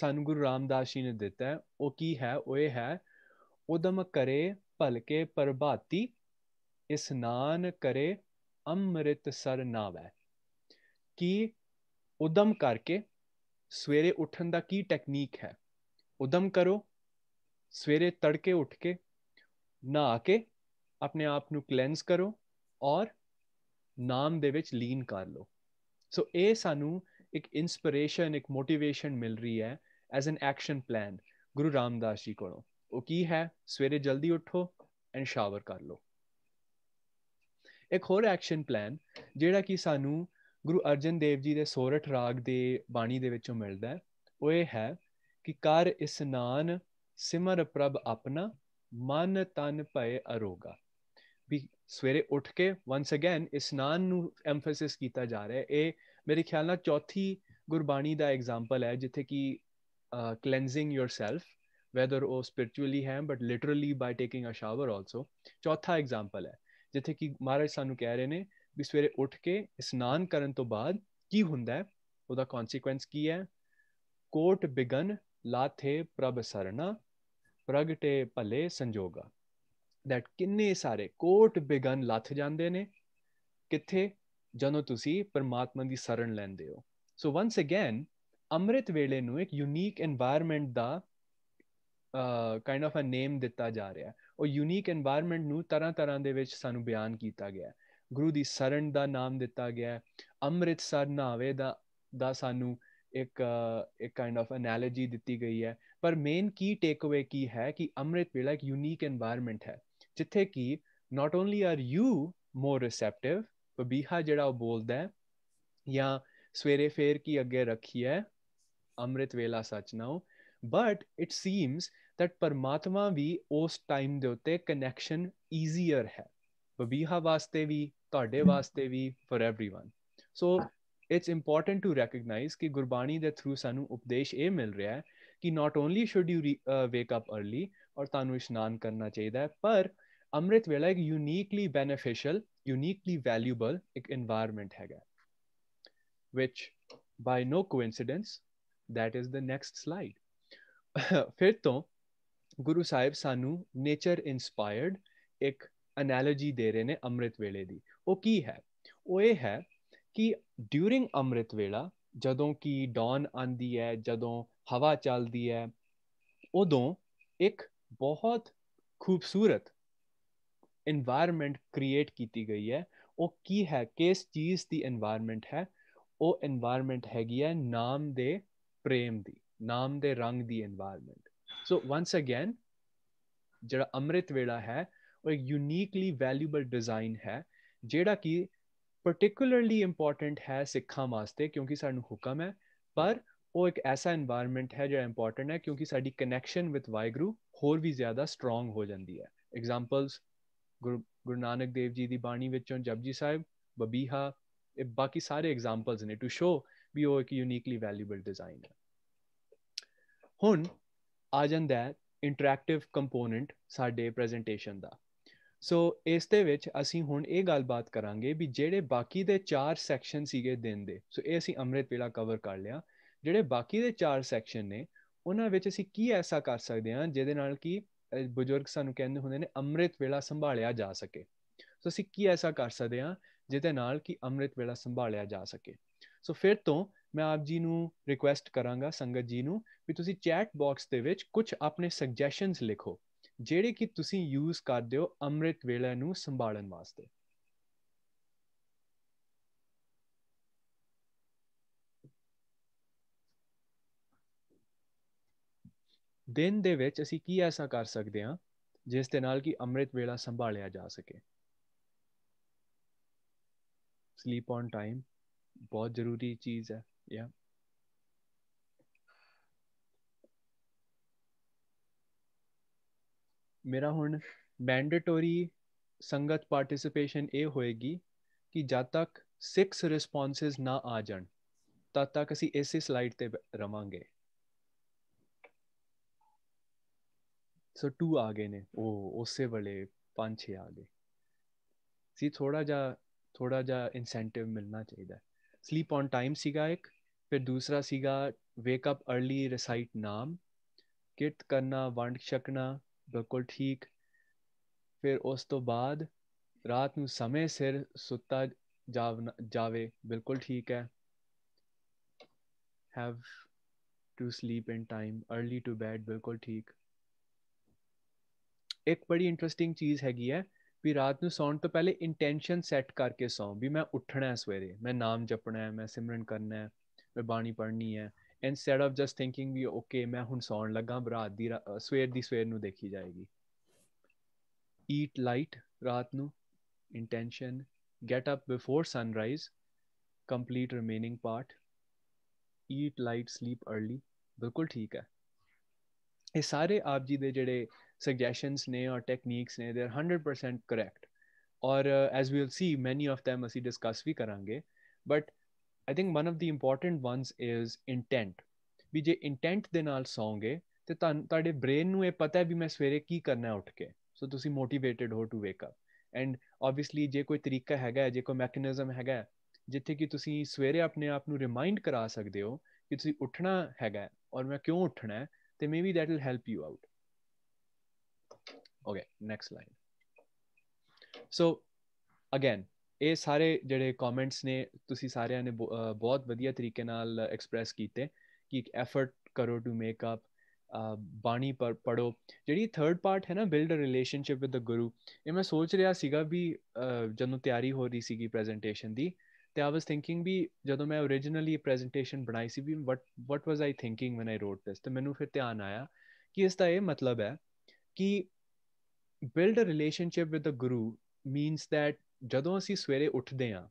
ਸਾਨੂੰ ਗੁਰੂ ਰਾਮਦਾਸ ਜੀ ਨੇ ਦਿੱਤਾ ਹੈ ਉਹ ਕੀ ਹੈ ਉਹ ਇਹ ਹੈ ਉਦਮ ਕਰੇ ਭਲਕੇ ਪ੍ਰਭਾਤੀ ਇਸਨਾਨ ਕਰੇ ਅੰਮ੍ਰਿਤ ਸਰ ਨਾਵੇ ਕਿ ਉਦਮ ਕਰਕੇ ਸਵੇਰੇ ਉੱਠਣ ਦਾ ਕੀ ਟੈਕਨੀਕ ਹੈ ਉਦਮ ਕਰੋ ਸਵੇਰੇ ਤੜਕੇ ਉੱਠ ਕੇ ਨਹਾ ਕੇ ਆਪਣੇ ਆਪ ਨੂੰ ਕਲੈਂਸ ਕਰੋ ਔਰ ਨਾਮ ਦੇ ਵਿੱਚ ਲੀਨ ਕਰ ਲਓ ਸੋ ਇਹ ਸਾਨੂੰ ਇੱਕ ਇਨਸਪੀਰੇਸ਼ਨ ਇੱਕ ਮੋਟੀਵੇਸ਼ਨ ਮਿਲ ਰਹੀ ਹੈ as an action plan Guru Ramdas ji ਕੋਲੋਂ ਉਹ ਕੀ ਹੈ ਸਵੇਰੇ ਜਲਦੀ ਉੱਠੋ ਐਂਡ ਸ਼ਾਵਰ ਕਰ ਲਓ ਇੱਕ ਹੋਰ ਐਕਸ਼ਨ ਪਲਾਨ ਜਿਹੜਾ ਕਿ ਸਾਨੂੰ ਗੁਰੂ ਅਰਜਨ ਦੇਵ ਜੀ ਦੇ ਸੋਰਠ ਰਾਗ ਦੇ ਬਾਣੀ ਦੇ ਵਿੱਚੋਂ ਮਿਲਦਾ ਹੈ ਉਹ ਇਹ ਹੈ ਕਿ ਕਰ ਇਸਨਾਨ ਸਿਮਰ ਪ੍ਰਭ ਆਪਣਾ ਮਨ ਤਨ ਭਏ ਅਰੋਗਾ ਵੀ ਸਵੇਰੇ ਉੱਠ ਕੇ ਵਾਂਸ ਅਗੇਨ ਇਸਨਾਨ ਨੂੰ ਐਮਫੈਸਿਸ ਕੀਤਾ ਜਾ ਰਿਹਾ ਹੈ ਇਹ ਮੇਰੇ ਖਿਆਲ ਨਾਲ ਚੌਥੀ ਗੁਰਬਾਣੀ ਦਾ ਐਗਜ਼ਾਮਪਲ ਹੈ ਜਿੱਥੇ ਕਿ ਕਲੈਂਜ਼ਿੰਗ ਯੋਰਸੈਲਫ ਵੈਦਰ ਉਹ ਸਪਿਰਚੁਅਲੀ ਹੈ but literally by taking a shower also ਚੌਥਾ ਐਗਜ਼ਾਮਪਲ ਹੈ ਜਿੱਥੇ ਕਿ ਮਹਾਰਾਜ ਸਾਨੂੰ ਕਹਿ ਰਹੇ ਨੇ ਵੀ ਸਵੇਰੇ ਉੱਠ ਕੇ ਇਸ਼ਨਾਨ ਕਰਨ ਤੋਂ ਬਾਅਦ ਕੀ ਹੁੰਦਾ ਹੈ ਉਹਦਾ ਕਨਸੀਕੁਐਂਸ ਕੀ ਹੈ ਕੋਟ ਬਿਗਨ ਲਾਥੇ ਪ੍ਰਭ ਸਰਣਾ ਪ੍ਰਗਟੇ ਭਲੇ ਸੰਜੋਗਾ ਦੈਟ ਕਿੰਨੇ ਸਾਰੇ ਕੋਟ ਬਿਗਨ ਲੱਥ ਜਾਂਦੇ ਨੇ ਕਿੱਥੇ ਜਦੋਂ ਤੁਸੀਂ ਪਰਮਾਤਮਾ ਦੀ ਸ਼ਰਨ ਲੈਂਦੇ ਹੋ ਸੋ ਵਾਂਸ ਅਗੇਨ ਅੰਮ੍ਰਿਤ ਵੇਲੇ ਨੂੰ ਇੱਕ ਯੂਨੀਕ এনवायरमेंट ਦਾ ਕਾਈਂਡ ਆਫ ਅ ਨੇਮ ਦਿੱਤਾ ਜਾ ਰਿਹਾ ਹੈ ਉਹ ਯੂਨੀਕ এনवायरमेंट ਨੂੰ ਤਰ੍ਹਾਂ-ਤਰ੍ਹਾਂ ਦੇ ਵਿੱਚ ਸਾਨੂੰ ਬਿਆਨ ਕੀਤਾ ਗਿਆ ਹੈ ਗੁਰੂ ਦੀ ਸਰਣ ਦਾ ਨਾਮ ਦਿੱਤਾ ਗਿਆ ਹੈ ਅੰਮ੍ਰਿਤਸਰ ਨਾਵੇ ਦਾ ਦਾ ਸਾਨੂੰ ਇੱਕ ਇੱਕ ਕਾਈਂਡ ਆਫ ਅਨਾਲੋਜੀ ਦਿੱਤੀ ਗਈ ਹੈ ਪਰ ਮੇਨ ਕੀ ਟੇਕ ਅਵੇ ਕੀ ਹੈ ਕਿ ਅੰਮ੍ਰਿਤ ਵੇਲਾ ਇੱਕ ਯੂਨੀਕ এনवायरमेंट ਹੈ ਜਿੱਥੇ ਕਿ not only are you more receptive ਬੀਹਾ ਜਿਹੜਾ ਉਹ ਬੋਲਦਾ ਹੈ ਜਾਂ ਸਵੇਰੇ ਫੇਰ ਕੀ ਅੱਗੇ ਰੱਖੀ ਹੈ ਅੰਮ੍ਰਿਤ ਵੇਲਾ ਸੱਚ ਨਾਉ ਬਟ ਇਟ ਸੀਮਸ ਦੈਟ ਪਰਮਾਤਮਾ ਵੀ ਉਸ ਟਾਈਮ ਦੇ ਉੱਤੇ ਕਨੈਕਸ਼ਨ ਈਜ਼ੀਅਰ ਹੈ ਬਬੀਹਾ ਵਾਸਤੇ ਵੀ ਤੁਹਾਡੇ ਵਾਸਤੇ ਵੀ for everyone so it's important to recognise ਕਿ ਗੁਰਬਾਣੀ ਦੇ ਥਰੂ ਸਾਨੂੰ ਉਪਦੇਸ਼ ਇਹ ਮਿਲ ਰਿਹਾ ਹੈ ਕਿ not only should you wake up early ਔਰ ਤੁਹਾਨੂੰ ਇਸ਼ਨਾਨ ਕਰਨਾ ਚਾਹੀਦਾ ਹੈ ਪਰ ਅੰਮ੍ਰਿਤ ਵੇਲਾ ਇੱਕ ਯੂਨੀਕਲੀ ਬੈਨੀਫੀਸ਼ੀਅਲ ਯੂਨੀਕਲੀ ਵੈਲਿਊਬਲ ਇੱਕ এনवायरमेंट ਹੈਗਾ which by no coincidence that is the next slide ਫਿਰ ਤੋਂ ਗੁਰੂ ਸਾਹਿਬ ਸਾਨੂੰ ਨੇਚਰ ਇਨਸਪਾਇਰਡ ਇੱਕ ਅਨਾਲੋਜੀ ਦੇ ਰਹੇ ਨੇ ਅੰਮ੍ਰਿਤ ਵੇਲੇ ਦੀ ਉਹ ਕੀ ਹੈ ਉਹ ਇਹ ਹੈ ਕਿ ਡਿਊਰਿੰਗ ਅੰਮ੍ਰਿਤ ਵੇਲਾ ਜਦੋਂ ਕਿ ਡੌਨ ਆਂਦੀ ਹੈ ਜਦੋਂ ਹਵਾ ਚੱਲਦੀ ਹੈ ਉਦੋਂ ਇੱਕ ਬਹੁਤ ਖੂਬਸੂਰਤ এনवायरमेंट ਕ੍ਰੀਏਟ ਕੀਤੀ ਗਈ ਹੈ ਉਹ ਕੀ ਹੈ ਕਿਸ ਚੀਜ਼ ਦੀ এনवायरमेंट ਹੈ ਉਹ এনवायरमेंट ਹੈਗੀ ਹੈ ਨਾਮ ਦੇ ਪ੍ਰੇਮ ਦੀ ਨਾਮ ਦੇ ਰੰਗ ਦੀ এনवायरमेंट ਸੋ ਵਾਂਸ ਅਗੇਨ ਜਿਹੜਾ ਅੰਮ੍ਰਿਤ ਵੇਲਾ ਹੈ ਉਹ ਇੱਕ ਯੂਨੀਕਲੀ ਵੈਲਿਊਬਲ ਡਿਜ਼ਾਈਨ ਹੈ ਜਿਹੜਾ ਕਿ ਪਾਰਟਿਕੂਲਰਲੀ ਇੰਪੋਰਟੈਂਟ ਹੈ ਸਿੱਖਾਂ ਵਾਸਤੇ ਕਿਉਂਕਿ ਸਾਨੂੰ ਹੁਕਮ ਹੈ ਪਰ ਉਹ ਇੱਕ ਐਸਾ এনवायरमेंट ਹੈ ਜਿਹੜਾ ਇੰਪੋਰਟੈਂਟ ਹੈ ਕਿਉਂਕਿ ਸਾਡੀ ਕਨੈਕਸ਼ਨ ਵਿਦ ਵਾਹਿਗੁਰੂ ਹੋਰ ਵੀ ਜ਼ਿਆਦਾ ਸਟਰੋਂਗ ਹੋ ਜਾਂਦੀ ਹੈ ਐਗਜ਼ਾਮਪਲਸ ਗੁਰੂ ਨਾਨਕ ਦੇਵ ਜੀ ਦੀ ਬਾਣੀ ਵਿੱਚੋਂ ਜਪਜੀ ਸਾਹਿਬ ਬਬੀਹਾ ਇਹ ਬਾਕੀ ਸਾਰੇ ਐਗਜ਼ਾਮਪਲਸ ਨੇ ਟੂ ਸ਼ੋ ਵੀ ਉਹ ਇੱਕ ਯੂਨੀਕਲੀ ਵੈਲਿਊਬਲ ਡਿਜ਼ਾਈਨ ਹੈ ਹੁਣ ਆ ਜਾਂਦਾ ਹੈ ਇੰਟਰੈਕਟਿਵ ਕੰਪੋਨੈਂਟ ਸਾਡੇ ਪ੍ਰੈਜੈਂਟੇਸ਼ਨ ਦਾ ਸੋ ਇਸ ਦੇ ਵਿੱਚ ਅਸੀਂ ਹੁਣ ਇਹ ਗੱਲਬਾਤ ਕਰਾਂਗੇ ਵੀ ਜਿਹੜੇ ਬਾਕੀ ਦੇ ਚਾਰ ਸੈਕਸ਼ਨ ਸੀਗੇ ਦਿਨ ਦੇ ਸੋ ਇਹ ਅਸੀਂ ਅੰਮ੍ਰਿਤ ਵੇਲਾ ਕਵਰ ਕਰ ਲਿਆ ਜਿਹੜੇ ਬਾਕੀ ਦੇ ਚਾਰ ਸੈਕਸ਼ਨ ਨੇ ਉਹਨਾਂ ਵਿੱਚ ਅਸੀਂ ਕੀ ਐਸਾ ਕਰ ਸਕਦੇ ਹਾਂ ਜਿਹਦੇ ਨਾਲ ਕਿ ਬਜ਼ੁਰਗ ਸਾਨੂੰ ਕਹਿੰਦੇ ਹੁੰਦੇ ਨੇ ਅੰਮ੍ਰਿਤ ਵੇਲਾ ਸੰਭਾਲਿਆ ਜਾ ਸਕੇ ਸੋ ਅਸੀਂ ਕੀ ਐਸਾ ਕਰ ਸਕਦੇ ਹਾਂ ਜਿਹਦੇ ਨਾਲ ਕਿ ਅੰਮ੍ਰਿਤ ਵੇਲਾ ਸੰਭਾਲਿਆ ਜਾ ਸਕੇ ਸੋ ਫਿਰ ਤੋਂ ਮੈਂ ਆਪ ਜੀ ਨੂੰ ਰਿਕੁਐਸਟ ਕਰਾਂਗਾ ਸੰਗਤ ਜੀ ਨੂੰ ਵੀ ਤੁਸੀਂ ਚੈਟ ਬਾਕਸ ਦੇ ਵਿੱਚ ਕੁਝ ਆਪਣੇ ਸੁਜੈਸ਼ਨਸ ਲਿਖੋ ਜਿਹੜੇ ਕਿ ਤੁਸੀਂ ਯੂਜ਼ ਕਰਦੇ ਹੋ ਅੰਮ੍ਰਿਤ ਵੇਲੇ ਨੂੰ ਸੰਭਾਲਣ ਵਾਸਤੇ ਦਿਨ ਦੇ ਵਿੱਚ ਅਸੀਂ ਕੀ ਐਸਾ ਕਰ ਸਕਦੇ ਹਾਂ ਜਿਸ ਦੇ ਨਾਲ ਕਿ ਅੰਮ੍ਰਿਤ ਵੇਲਾ ਸੰਭਾਲਿਆ ਜਾ ਸਕੇ ਸਲੀਪ ਔਨ ਟਾਈਮ ਬਹੁਤ ਜ਼ਰੂਰੀ ਚੀਜ਼ ਹੈ ਯਾ ਮੇਰਾ ਹੁਣ ਮੈਂਡੇਟਰੀ ਸੰਗਤ ਪਾਰਟਿਸਿਪੇਸ਼ਨ ਇਹ ਹੋਏਗੀ ਕਿ ਜਦ ਤੱਕ 6 ਰਿਸਪੌਂਸਸ ਨਾ ਆ ਜਾਣ ਤਦ ਤੱਕ ਅਸੀਂ ਇਸੇ ਸਲਾਈਡ ਤੇ ਰਵਾਂਗੇ ਸੋ 2 ਆ ਗਏ ਨੇ ਉਹ ਉਸੇ ਵੇਲੇ 5 6 ਆ ਗਏ ਸੀ ਥੋੜਾ ਜਿਹਾ ਥੋੜਾ ਜਿਹਾ ਇਨਸੈਂਟਿਵ ਮਿਲਣਾ ਚਾਹੀਦਾ ਸਲੀਪ ਔਨ ਟਾਈਮ ਸੀਗਾ ਇੱਕ ਫਿਰ ਦੂਸਰਾ ਸੀਗਾ ਵੇਕ ਅਪ अर्ਲੀ ਰਿਸਾਈਟ ਨਾਮ ਕਿਰਤ ਕਰਨਾ ਵੰਡ ਛਕਣਾ ਬਿਲਕੁਲ ਠੀਕ ਫਿਰ ਉਸ ਤੋਂ ਬਾਅਦ ਰਾਤ ਨੂੰ ਸਮੇਂ ਸਿਰ ਸੁੱਤਾ ਜਾਵੇ ਬਿਲਕੁਲ ਠੀਕ ਹੈ have to sleep in time early to bed ਬਿਲਕੁਲ ਠੀਕ ਇੱਕ ਬੜੀ ਇੰਟਰਸਟਿੰਗ ਚੀਜ਼ ਹੈਗੀ ਹੈ ਵੀ ਰਾਤ ਨੂੰ ਸੌਣ ਤੋਂ ਪਹਿਲੇ ਇੰਟੈਂਸ਼ਨ ਸੈੱਟ ਕਰਕੇ ਸੌਂ ਵੀ ਮੈਂ ਉੱਠਣਾ ਹੈ ਸਵੇਰੇ ਮੈਂ ਨਾਮ ਜਪਣਾ ਹੈ ਮੈਂ ਸਿਮਰਨ ਕਰਨਾ ਹੈ ਮੈਂ ਬਾਣੀ ਪੜ੍ਹਨੀ ਹੈ ਇਨਸਟੈਡ ਆਫ ਜਸਟ ਥਿੰਕਿੰਗ ਵੀ ਓਕੇ ਮੈਂ ਹੁਣ ਸੌਣ ਲੱਗਾ ਰਾਤ ਦੀ ਸਵੇਰ ਦੀ ਸਵੇਰ ਨੂੰ ਦੇਖੀ ਜਾਏਗੀ ਈਟ ਲਾਈਟ ਰਾਤ ਨੂੰ intention get up before sunrise complete remaining part eat light sleep early ਬਿਲਕੁਲ ਠੀਕ ਹੈ ਇਹ ਸਾਰੇ ਆਪ ਜੀ ਦੇ ਜਿਹੜੇ ਨੇ ਔਰ ਟੈਕਨੀਕਸ ਨੇ ਦੇ ਆਰ 100% ਕਰੈਕਟ ਔਰ as we will see many of them ਅਸੀਂ ਡਿਸਕਸ ਵੀ ਕਰਾਂਗੇ but I think one of the important ones is intent ਵੀ ਜੇ ਇੰਟੈਂਟ ਦੇ ਨਾਲ ਸੌਂਗੇ ਤੇ ਤੁਹਾਡੇ ਬ੍ਰੇਨ ਨੂੰ ਇਹ ਪਤਾ ਹੈ ਵੀ ਮੈਂ ਸਵੇਰੇ ਕੀ ਕਰਨਾ ਹੈ ਉੱਠ ਕੇ ਸੋ ਤੁਸੀਂ ਮੋਟੀਵੇਟਿਡ ਹੋ to wake up and obviously ਜੇ ਕੋਈ ਤਰੀਕਾ ਹੈਗਾ ਜੇ ਕੋਈ ਮੈਕੈਨਿਜ਼ਮ ਹੈਗਾ ਜਿੱਥੇ ਕਿ ਤੁਸੀਂ ਸਵੇਰੇ ਆਪਣੇ ਆਪ ਨੂੰ ਰਿਮਾਈਂਡ ਕਰਾ ਸਕਦੇ ਹੋ ਕਿ ਤੁਸੀਂ ਉੱਠਣਾ ਹੈਗਾ ਔਰ ਮੈਂ ਕਿਉਂ ਉੱਠਣਾ ਹੈ ਤੇ maybe that will help you out okay next line so again ਇਹ ਸਾਰੇ ਜਿਹੜੇ ਕਮੈਂਟਸ ਨੇ ਤੁਸੀਂ ਸਾਰਿਆਂ ਨੇ ਬਹੁਤ ਵਧੀਆ ਤਰੀਕੇ ਨਾਲ ਐਕਸਪ੍ਰੈਸ ਕੀਤੇ ਕਿ ਇੱਕ ਐਫਰਟ ਕਰੋ ਟੂ ਮੇਕ ਅਪ ਬਾਣੀ ਪਰ ਪੜੋ ਜਿਹੜੀ ਥਰਡ ਪਾਰਟ ਹੈ ਨਾ build a relationship with the Guru ਇਹ ਮੈਂ ਸੋਚ ਰਿਹਾ ਸੀਗਾ ਵੀ ਜਦੋਂ ਤਿਆਰੀ ਹੋ ਰਹੀ ਸੀਗੀ ਪ੍ਰੈਜੈਂਟੇਸ਼ਨ ਦੀ ਤੇ ਆਈ ਵਾਸ ਥਿੰਕਿੰਗ ਵੀ ਜਦੋਂ ਮੈਂ origignally ਪ੍ਰੈਜੈਂਟੇਸ਼ਨ ਬਣਾਈ ਸੀ ਵੀ ਵਟ ਵਟ ਵਾਸ ਆਈ ਥਿੰਕਿੰਗ ਵੈਨ ਆਈ ਰੋਟ ਦਿਸ ਤੇ ਮੈਨੂੰ ਫਿਰ ਧਿਆਨ ਆਇਆ ਕਿ ਇਸ ਦਾ ਇਹ ਮਤਲਬ ਹੈ ਕਿ build a relationship with a guru means that ਜਦੋਂ ਅਸੀਂ ਸਵੇਰੇ ਉੱਠਦੇ ਆ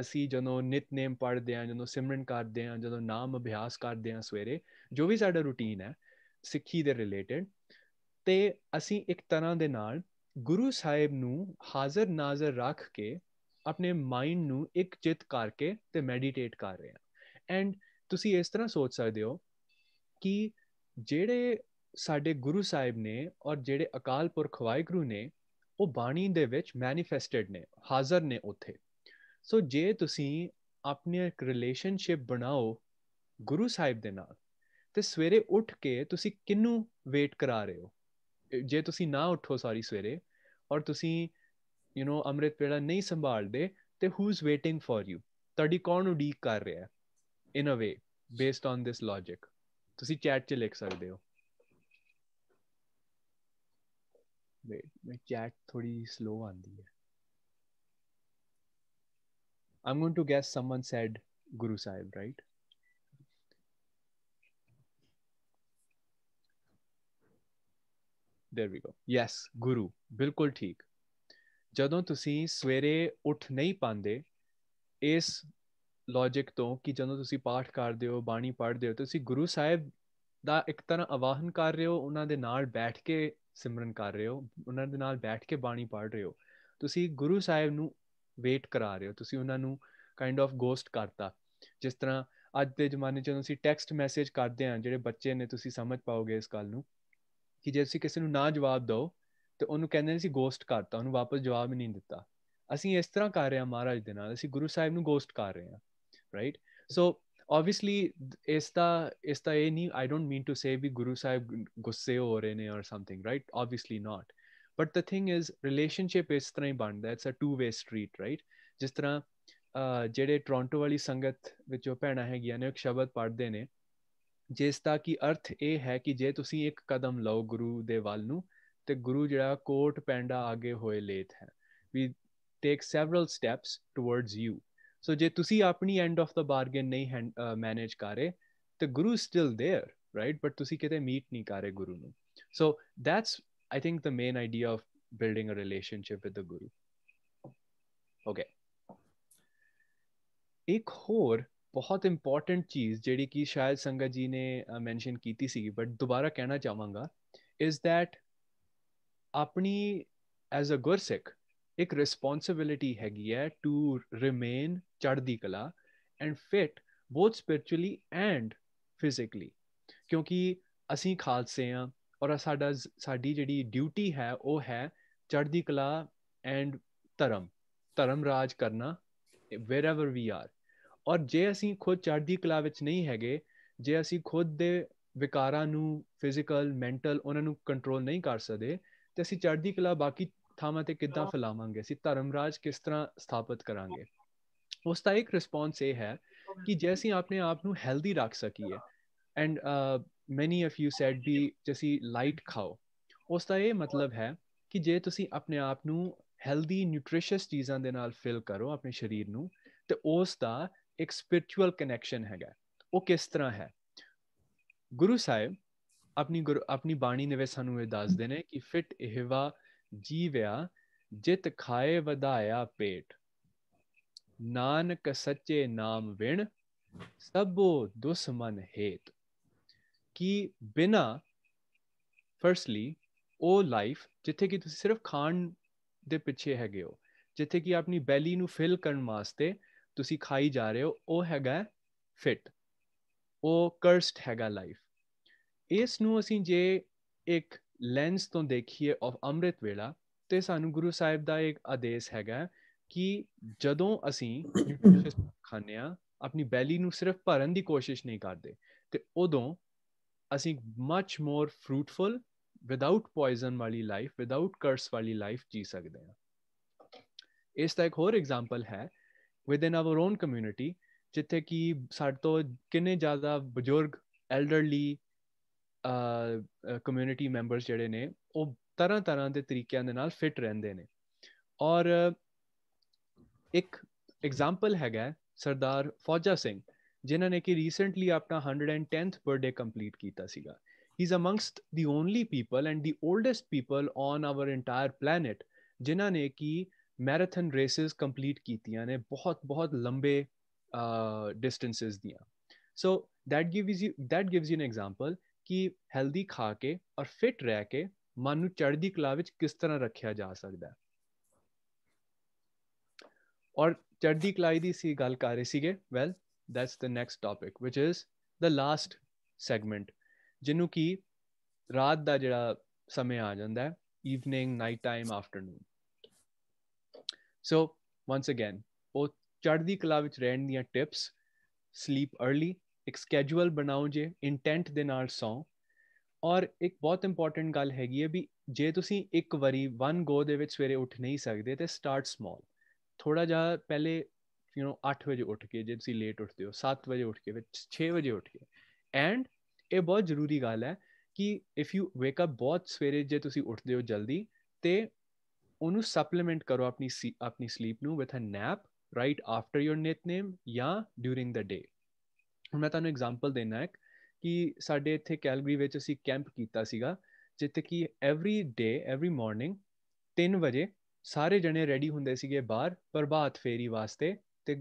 ਅਸੀਂ ਜਦੋਂ ਨਿਤਨੇਮ ਪੜ੍ਹਦੇ ਆ ਜਦੋਂ ਸਿਮਰਨ ਕਰਦੇ ਆ ਜਦੋਂ ਨਾਮ ਅਭਿਆਸ ਕਰਦੇ ਆ ਸਵੇਰੇ ਜੋ ਵੀ ਸਾਡਾ ਰੁਟੀਨ ਹੈ ਸਿੱਖੀ ਦੇ ਰਿਲੇਟਡ ਤੇ ਅਸੀਂ ਇੱਕ ਤਰ੍ਹਾਂ ਦੇ ਨਾਲ ਗੁਰੂ ਸਾਹਿਬ ਨੂੰ ਹਾਜ਼ਰ ਨਾਜ਼ਰ ਰੱਖ ਕੇ ਆਪਣੇ ਮਾਈਂਡ ਨੂੰ ਇੱਕ ਚਿਤ ਕਰਕੇ ਤੇ ਮੈਡੀਟੇਟ ਕਰ ਰਹੇ ਹਾਂ ਐਂਡ ਤੁਸੀਂ ਇਸ ਤਰ੍ਹਾਂ ਸੋਚ ਸਕਦੇ ਹੋ ਕਿ ਜਿਹੜੇ ਸਾਡੇ ਗੁਰੂ ਸਾਹਿਬ ਨੇ ਔਰ ਜਿਹੜੇ ਅਕਾਲ ਪੁਰਖ ਵਾਹਿਗੁਰੂ ਨੇ ਉਹ ਬਾਣੀ ਦੇ ਵਿੱਚ ਮੈਨੀਫੈਸਟਡ ਨੇ ਹਾਜ਼ਰ ਨੇ ਉੱਥੇ ਸੋ ਜੇ ਤੁਸੀਂ ਆਪਣੀ ਇੱਕ ਰਿਲੇਸ਼ਨਸ਼ਿਪ ਬਣਾਓ ਗੁਰੂ ਸਾਹਿਬ ਦੇ ਨਾਲ ਤੇ ਸਵੇਰੇ ਉੱਠ ਕੇ ਤੁਸੀਂ ਕਿੰਨੂੰ ਵੇਟ ਕਰਾ ਰਹੇ ਹੋ ਜੇ ਤੁਸੀਂ ਨਾ ਉੱਠੋ ਸਾਰੀ ਸਵੇਰੇ ਔਰ ਤੁਸੀਂ ਯੂ نو ਅੰਮ੍ਰਿਤ ਪੇੜਾ ਨਹੀਂ ਸੰਭਾਲਦੇ ਤੇ who is waiting for you ਤੁਹਾਡੀ ਕੌਣ ਉਡੀਕ ਕਰ ਰਿਹਾ ਹੈ in a way based on this logic ਤੁਸੀਂ ਚੈਟ 'ਚ ਲਿਖ ਸਕਦੇ ਹੋ ਵੇਟ ਮੇਰੀ ਚੈਟ ਥੋੜੀ ਸਲੋ ਆਂਦੀ ਹੈ I'm going to guess someone said Guru Sahib right there we go yes Guru ਬਿਲਕੁਲ ਠੀਕ ਜਦੋਂ ਤੁਸੀਂ ਸਵੇਰੇ ਉੱਠ ਨਹੀਂ ਪਾਉਂਦੇ ਇਸ ਲੌਜੀਕ ਤੋਂ ਕਿ ਜਦੋਂ ਤੁਸੀਂ ਪਾਠ ਕਰਦੇ ਹੋ ਬਾਣੀ ਪੜ੍ਹਦੇ ਹੋ ਤੁਸੀਂ ਗੁਰੂ ਸਾਹਿਬ ਦਾ ਇੱਕ ਤਰ੍ਹਾਂ ਆਵਾਹਨ ਕਰ ਰਹੇ ਹੋ ਉਹਨਾਂ ਦੇ ਨਾਲ ਬੈਠ ਕੇ ਸਿਮਰਨ ਕਰ ਰਹੇ ਹੋ ਉਹਨਾਂ ਦੇ ਨਾਲ ਬੈਠ ਕੇ ਬਾਣੀ ਪੜ ਰਹੇ ਹੋ ਤੁਸੀਂ ਗੁਰੂ ਸਾਹਿਬ ਨੂੰ ਵੇਟ ਕਰਾ ਰਹੇ ਹੋ ਤੁਸੀਂ ਉਹਨਾਂ ਨੂੰ ਕਾਈਂਡ ਆਫ ਗੋਸਟ ਕਰਤਾ ਜਿਸ ਤਰ੍ਹਾਂ ਅੱਜ ਦੇ ਜ਼ਮਾਨੇ 'ਚ ਅਸੀਂ ਟੈਕਸਟ ਮੈਸੇਜ ਕਰਦੇ ਆਂ ਜਿਹੜੇ ਬੱਚੇ ਨੇ ਤੁਸੀਂ ਸਮਝ ਪਾਓਗੇ ਇਸ ਗੱਲ ਨੂੰ ਕਿ ਜੇ ਤੁਸੀਂ ਕਿਸੇ ਨੂੰ ਨਾ ਜਵਾਬ ਦਿਓ ਤੇ ਉਹਨੂੰ ਕਹਿੰਦੇ ਸੀ ਗੋਸਟ ਕਰਤਾ ਉਹਨੂੰ ਵਾਪਸ ਜਵਾਬ ਹੀ ਨਹੀਂ ਦਿੱਤਾ ਅਸੀਂ ਇਸ ਤਰ੍ਹਾਂ ਕਰ ਰਹੇ ਆ ਮਹਾਰਾਜ ਦੇ ਨਾਲ ਅਸੀਂ ਗੁਰੂ ਸਾਹਿਬ ਨੂੰ ਗੋਸਟ ਕਰ ਰਹੇ ਆ ਰਾਈਟ ਸੋ ਆਬਵੀਅਸਲੀ ਇਸ ਦਾ ਇਸ ਦਾ ਇਹ ਨਹੀਂ I don't mean to say ਵੀ ਗੁਰੂ ਸਾਹਿਬ ਗੁੱਸੇ ਹੋ ਰਹੇ ਨੇ or something right obviously not but the thing is relationship ਇਸ ਤਰ੍ਹਾਂ ਹੀ ਬਣਦਾ it's a two way street right ਜਿਸ ਤਰ੍ਹਾਂ ਜਿਹੜੇ ਟੋਰਾਂਟੋ ਵਾਲੀ ਸੰਗਤ ਵਿੱਚੋਂ ਭੈਣਾ ਹੈਗੀਆਂ ਨੇ ਇੱਕ ਸ਼ਬਦ ਪੜ੍ਹਦੇ ਨੇ ਜਿਸ ਦਾ ਕੀ ਅਰਥ ਇਹ ਹੈ ਕਿ ਜੇ ਤੁਸੀਂ ਇੱਕ ਕਦਮ ਲਓ ਗੁਰੂ ਦੇ ਵੱਲ ਨੂੰ ਤੇ ਗੁਰੂ ਜਿਹੜਾ ਕੋਟ ਪੈਂਡਾ ਆਗੇ ਹੋਏ ਲੇਤ ਹੈ we take several steps towards you so ਜੇ ਤੁਸੀਂ ਆਪਣੀ ਐਂਡ ਆਫ ਦਾ ਬਾਰਗੇਨ ਨਹੀਂ ਮੈਨੇਜ ਕਰ ਰਹੇ ਤੇ Guru still there right but ਤੁਸੀਂ ਕਿਤੇ ਮੀਟ ਨਹੀਂ ਕਰ ਰਹੇ ਗੁਰੂ ਨੂੰ so that's I think the main idea of building a relationship with the Guru okay ਇੱਕ ਹੋਰ ਬਹੁਤ ਇੰਪੋਰਟੈਂਟ ਚੀਜ਼ ਜਿਹੜੀ ਕਿ ਸ਼ਾਇਦ ਸੰਗਤ ਜੀ ਨੇ ਮੈਂਸ਼ਨ ਕੀਤੀ ਸੀ ਬਟ ਦੁਬਾਰਾ ਕਹਿਣਾ ਚਾਹਾਂਗਾ ਇਜ਼ ਦੈਟ ਆਪਣੀ ਐਜ਼ ਅ ਗੁਰਸਿੱਖ ਇੱਕ ਰਿਸਪੌਂਸਿਬਿਲਿਟੀ ਹੈਗੀ ਹੈ ਟੂ ਰਿਮੇਨ ਚੜ੍ਹਦੀ ਕਲਾ and fit both spiritually and physically ਕਿਉਂਕਿ ਅਸੀਂ ਖਾਲਸੇ ਆ ਔਰ ਸਾਡਾ ਸਾਡੀ ਜਿਹੜੀ ਡਿਊਟੀ ਹੈ ਉਹ ਹੈ ਚੜ੍ਹਦੀ ਕਲਾ ਐਂਡ ਧਰਮ ਧਰਮ ਰਾਜ ਕਰਨਾ ਵੇਅਰਐਵਰ ਵੀ ਆਰ ਔਰ ਜੇ ਅਸੀਂ ਖੁਦ ਚੜ੍ਹਦੀ ਕਲਾ ਵਿੱਚ ਨਹੀਂ ਹੈਗੇ ਜੇ ਅਸੀਂ ਖੁਦ ਦੇ ਵਿਕਾਰਾਂ ਨੂੰ ਫਿਜ਼ੀਕਲ ਮੈਂਟਲ ਉਹਨਾਂ ਨੂੰ ਕੰਟਰੋਲ ਨਹੀਂ ਕਰ ਸਕਦੇ ਤੇ ਅਸੀਂ ਚੜ੍ਹਦੀ ਕਲਾ ਬਾਕੀ ਥਾਵਾਂ ਤੇ ਕਿੱਦਾਂ ਫਲਾਵਾਂਗੇ ਅਸੀਂ ਧਰਮ ਰਾਜ ਕਿਸ ਤਰ੍ਹਾਂ ਸਥਾਪਿਤ ਕਰਾਂਗੇ ਉਸ ਦਾ ਇੱਕ ਰਿਸਪੌਂਸ ਇਹ ਹੈ ਕਿ ਜੈਸੀ ਆਪਨੇ ਆਪ ਨੂੰ ਹੈਲਦੀ ਰੱਖ ਸਕੀਏ ਐਂਡ ਮੈਨੀ ਆਫ ਯੂ ਸੈਡ ਵੀ ਜੈਸੀ ਲਾਈਟ ਖਾਓ ਉਸ ਦਾ ਇਹ ਮਤਲਬ ਹੈ ਕਿ ਜੇ ਤੁਸੀਂ ਆਪਣੇ ਆਪ ਨੂੰ ਹੈਲਦੀ ਨਿਊਟ੍ਰੀਸ਼ੀਅਸ ਚੀਜ਼ਾਂ ਦੇ ਨਾਲ ਫਿਲ ਕਰੋ ਆਪਣੇ ਸਰੀਰ ਨੂੰ ਤੇ ਉਸ ਦਾ ਇੱਕ ਸਪਿਰਚੁਅਲ ਕਨੈਕਸ਼ਨ ਹੈਗਾ ਉਹ ਕਿਸ ਤਰ੍ਹਾਂ ਹੈ ਗੁਰੂ ਸਾਹਿਬ ਆਪਣੀ ਆਪਣੀ ਬਾਣੀ ਨੇ ਵੀ ਸਾਨੂੰ ਇਹ ਦੱਸਦੇ ਨੇ ਕਿ ਫਿਟ ਇਹਵਾ ਜੀਵਿਆ ਜਿਤ ਖਾਏ ਵਧਾਇਆ ਪੇਟ ਨਾਨਕ ਸੱਚੇ ਨਾਮ ਵਿਣ ਸਭੋ ਦੁਸ਼ਮਨ ਹੇਤ ਕਿ ਬਿਨਾ ਫਰਸਟਲੀ ਉਹ ਲਾਈਫ ਜਿੱਥੇ ਕਿ ਤੁਸੀਂ ਸਿਰਫ ਖਾਣ ਦੇ ਪਿੱਛੇ ਹੈਗੇ ਹੋ ਜਿੱਥੇ ਕਿ ਆਪਣੀ ਬੈਲੀ ਨੂੰ ਫਿਲ ਕਰਨ ਵਾਸਤੇ ਤੁਸੀਂ ਖਾਈ ਜਾ ਰਹੇ ਹੋ ਉਹ ਹੈਗਾ ਫਿਟ ਉਹ ਕਰਸਟ ਹੈਗਾ ਲਾਈਫ ਇਸ ਨੂੰ ਅਸੀਂ ਜੇ ਇੱਕ ਲੈਂਸ ਤੋਂ ਦੇਖੀਏ ਆਫ ਅੰਮ੍ਰਿਤ ਵੇਲਾ ਤੇ ਸਾਨੂੰ ਗੁਰੂ ਸਾਹਿਬ ਦਾ ਇੱਕ ਆਦੇਸ਼ ਹੈਗਾ ਕਿ ਜਦੋਂ ਅਸੀਂ ਖਾਂਦੇ ਆ ਆਪਣੀ ਬੈਲੀ ਨੂੰ ਸਿਰਫ ਭਰਨ ਦੀ ਕੋਸ਼ਿਸ਼ ਨਹੀਂ ਕਰਦੇ ਤੇ ਉਦੋਂ ਅਸੀਂ much more fruitful without poison ਵਾਲੀ ਲਾਈਫ ਵਿਦਆਊਟ ਕਰਸ ਵਾਲੀ ਲਾਈਫ ਜੀ ਸਕਦੇ ਹਾਂ ਇਸ ਦਾ ਇੱਕ ਹੋਰ ਐਗਜ਼ਾਮਪਲ ਹੈ ਇਨ ਆਵਰ ਓਨ ਕਮਿਊਨਿਟੀ ਜਿੱਥੇ ਕਿ ਸਾਡੇ ਤੋਂ ਕਿੰਨੇ ਜ਼ਿਆਦਾ ਬਜ਼ੁਰਗ ਐਲਡਰਲੀ ਕਮਿਊਨਿਟੀ ਮੈਂਬਰਸ ਜਿਹੜੇ ਨੇ ਉਹ ਤਰ੍ਹਾਂ ਤਰ੍ਹਾਂ ਦੇ ਤਰੀਕਿਆਂ ਦੇ ਨਾਲ ਫਿਟ ਰਹਿੰਦੇ ਨੇ ਔਰ ਇੱਕ ਐਗਜ਼ਾਮਪਲ ਹੈਗਾ ਸਰਦਾਰ ਫੌਜਾ ਸਿੰਘ ਜਿਨ੍ਹਾਂ ਨੇ ਕਿ ਰੀਸੈਂਟਲੀ ਆਪਣਾ 110th ਬਰਥਡੇ ਕੰਪਲੀਟ ਕੀਤਾ ਸੀਗਾ he is amongst the only people and the oldest people on our entire planet ਜਿਨ੍ਹਾਂ ਨੇ ਕਿ ਮੈਰਾਥਨ ਰੇਸਸ ਕੰਪਲੀਟ ਕੀਤੀਆਂ ਨੇ ਬਹੁਤ ਬਹੁਤ ਲੰਬੇ ਡਿਸਟੈਂਸਸ ਦੀਆਂ so that gives you that gives you an example ਕਿ ਹੈਲਦੀ ਖਾ ਕੇ ਔਰ ਫਿਟ ਰਹਿ ਕੇ ਮਨ ਨੂੰ ਚੜ੍ਹਦੀ ਕਲਾ ਵਿੱਚ ਕਿਸ ਤਰ੍ਹਾਂ ਰੱਖਿਆ ਜਾ ਸਕਦਾ ਹੈ ਔਰ ਚੜ੍ਹਦੀ ਕਲਾਈ ਦੀ ਸੀ ਗੱਲ ਕਰ ਰਹੇ ਸੀਗੇ well that's the next topic which is the last segment ਜਿਹਨੂੰ ਕੀ ਰਾਤ ਦਾ ਜਿਹੜਾ ਸਮੇਂ ਆ ਜਾਂਦਾ ਹੈ evening night time afternoon so once again ਉਹ ਚੜ੍ਹਦੀ ਕਲਾ ਵਿੱਚ ਰਹਿਣ ਦੀਆਂ ਟਿਪਸ ਸਲੀਪ अर्ਲੀ ਇੱਕ ਸਕੇਜੂਲ ਬਣਾਓ ਜੇ ਇੰਟੈਂਟ ਦੇ ਨਾਲ ਸੌਂ ਔਰ ਇੱਕ ਬਹੁਤ ਇੰਪੋਰਟੈਂਟ ਗੱਲ ਹੈਗੀ ਹੈ ਵੀ ਜੇ ਤੁਸੀਂ ਇੱਕ ਵਾਰੀ ਵਨ ਗੋ ਦੇ ਵਿੱਚ ਸਵੇਰੇ ਉੱਠ ਨਹੀਂ ਸਕਦੇ ਤੇ ਸਟਾਰਟ ਸਮਾਲ ਥੋੜਾ ਜਿਹਾ ਪਹਿਲੇ ਯੂ نو 8 ਵਜੇ ਉੱਠ ਕੇ ਜੇ ਤੁਸੀਂ ਲੇਟ ਉੱਠਦੇ ਹੋ 7 ਵਜੇ ਉੱਠ ਕੇ ਵਿੱਚ 6 ਵਜੇ ਉੱਠ ਕੇ ਐਂਡ ਇਹ ਬਹੁਤ ਜ਼ਰੂਰੀ ਗੱਲ ਹੈ ਕਿ ਇਫ ਯੂ ਵੇਕ ਅਪ ਬਹੁਤ ਸਵੇਰੇ ਜੇ ਤੁਸੀਂ ਉੱਠਦੇ ਹੋ ਜਲਦੀ ਤੇ ਉਹਨੂੰ ਸਪਲੀਮੈਂਟ ਕਰੋ ਆਪਣੀ ਆਪਣੀ ਸਲੀਪ ਨੂੰ with a nap right after your name ਜਾਂ ਡੂਰਿੰਗ ਦਾ ਡੇ ਹੁਣ ਮੈਂ ਤੁਹਾਨੂੰ ਐਗਜ਼ਾਮਪਲ ਦੇਣਾ ਹੈ ਕਿ ਸਾਡੇ ਇੱਥੇ ਕੈਲਗਰੀ ਵਿੱਚ ਅਸੀਂ ਕੈਂਪ ਕੀਤਾ ਸੀਗਾ ਜਿੱਥੇ ਕਿ ਐਵਰੀ ਡੇ ਐਵਰੀ ਮਾਰਨਿੰਗ 3 ਵਜੇ ਸਾਰੇ ਜਣੇ ਰੈਡੀ ਹੁੰਦੇ ਸੀਗੇ ਬਾਹਰ ਪ੍ਰਭਾਤ ਫੇਰੀ ਵਾਸਤੇ ਤੇ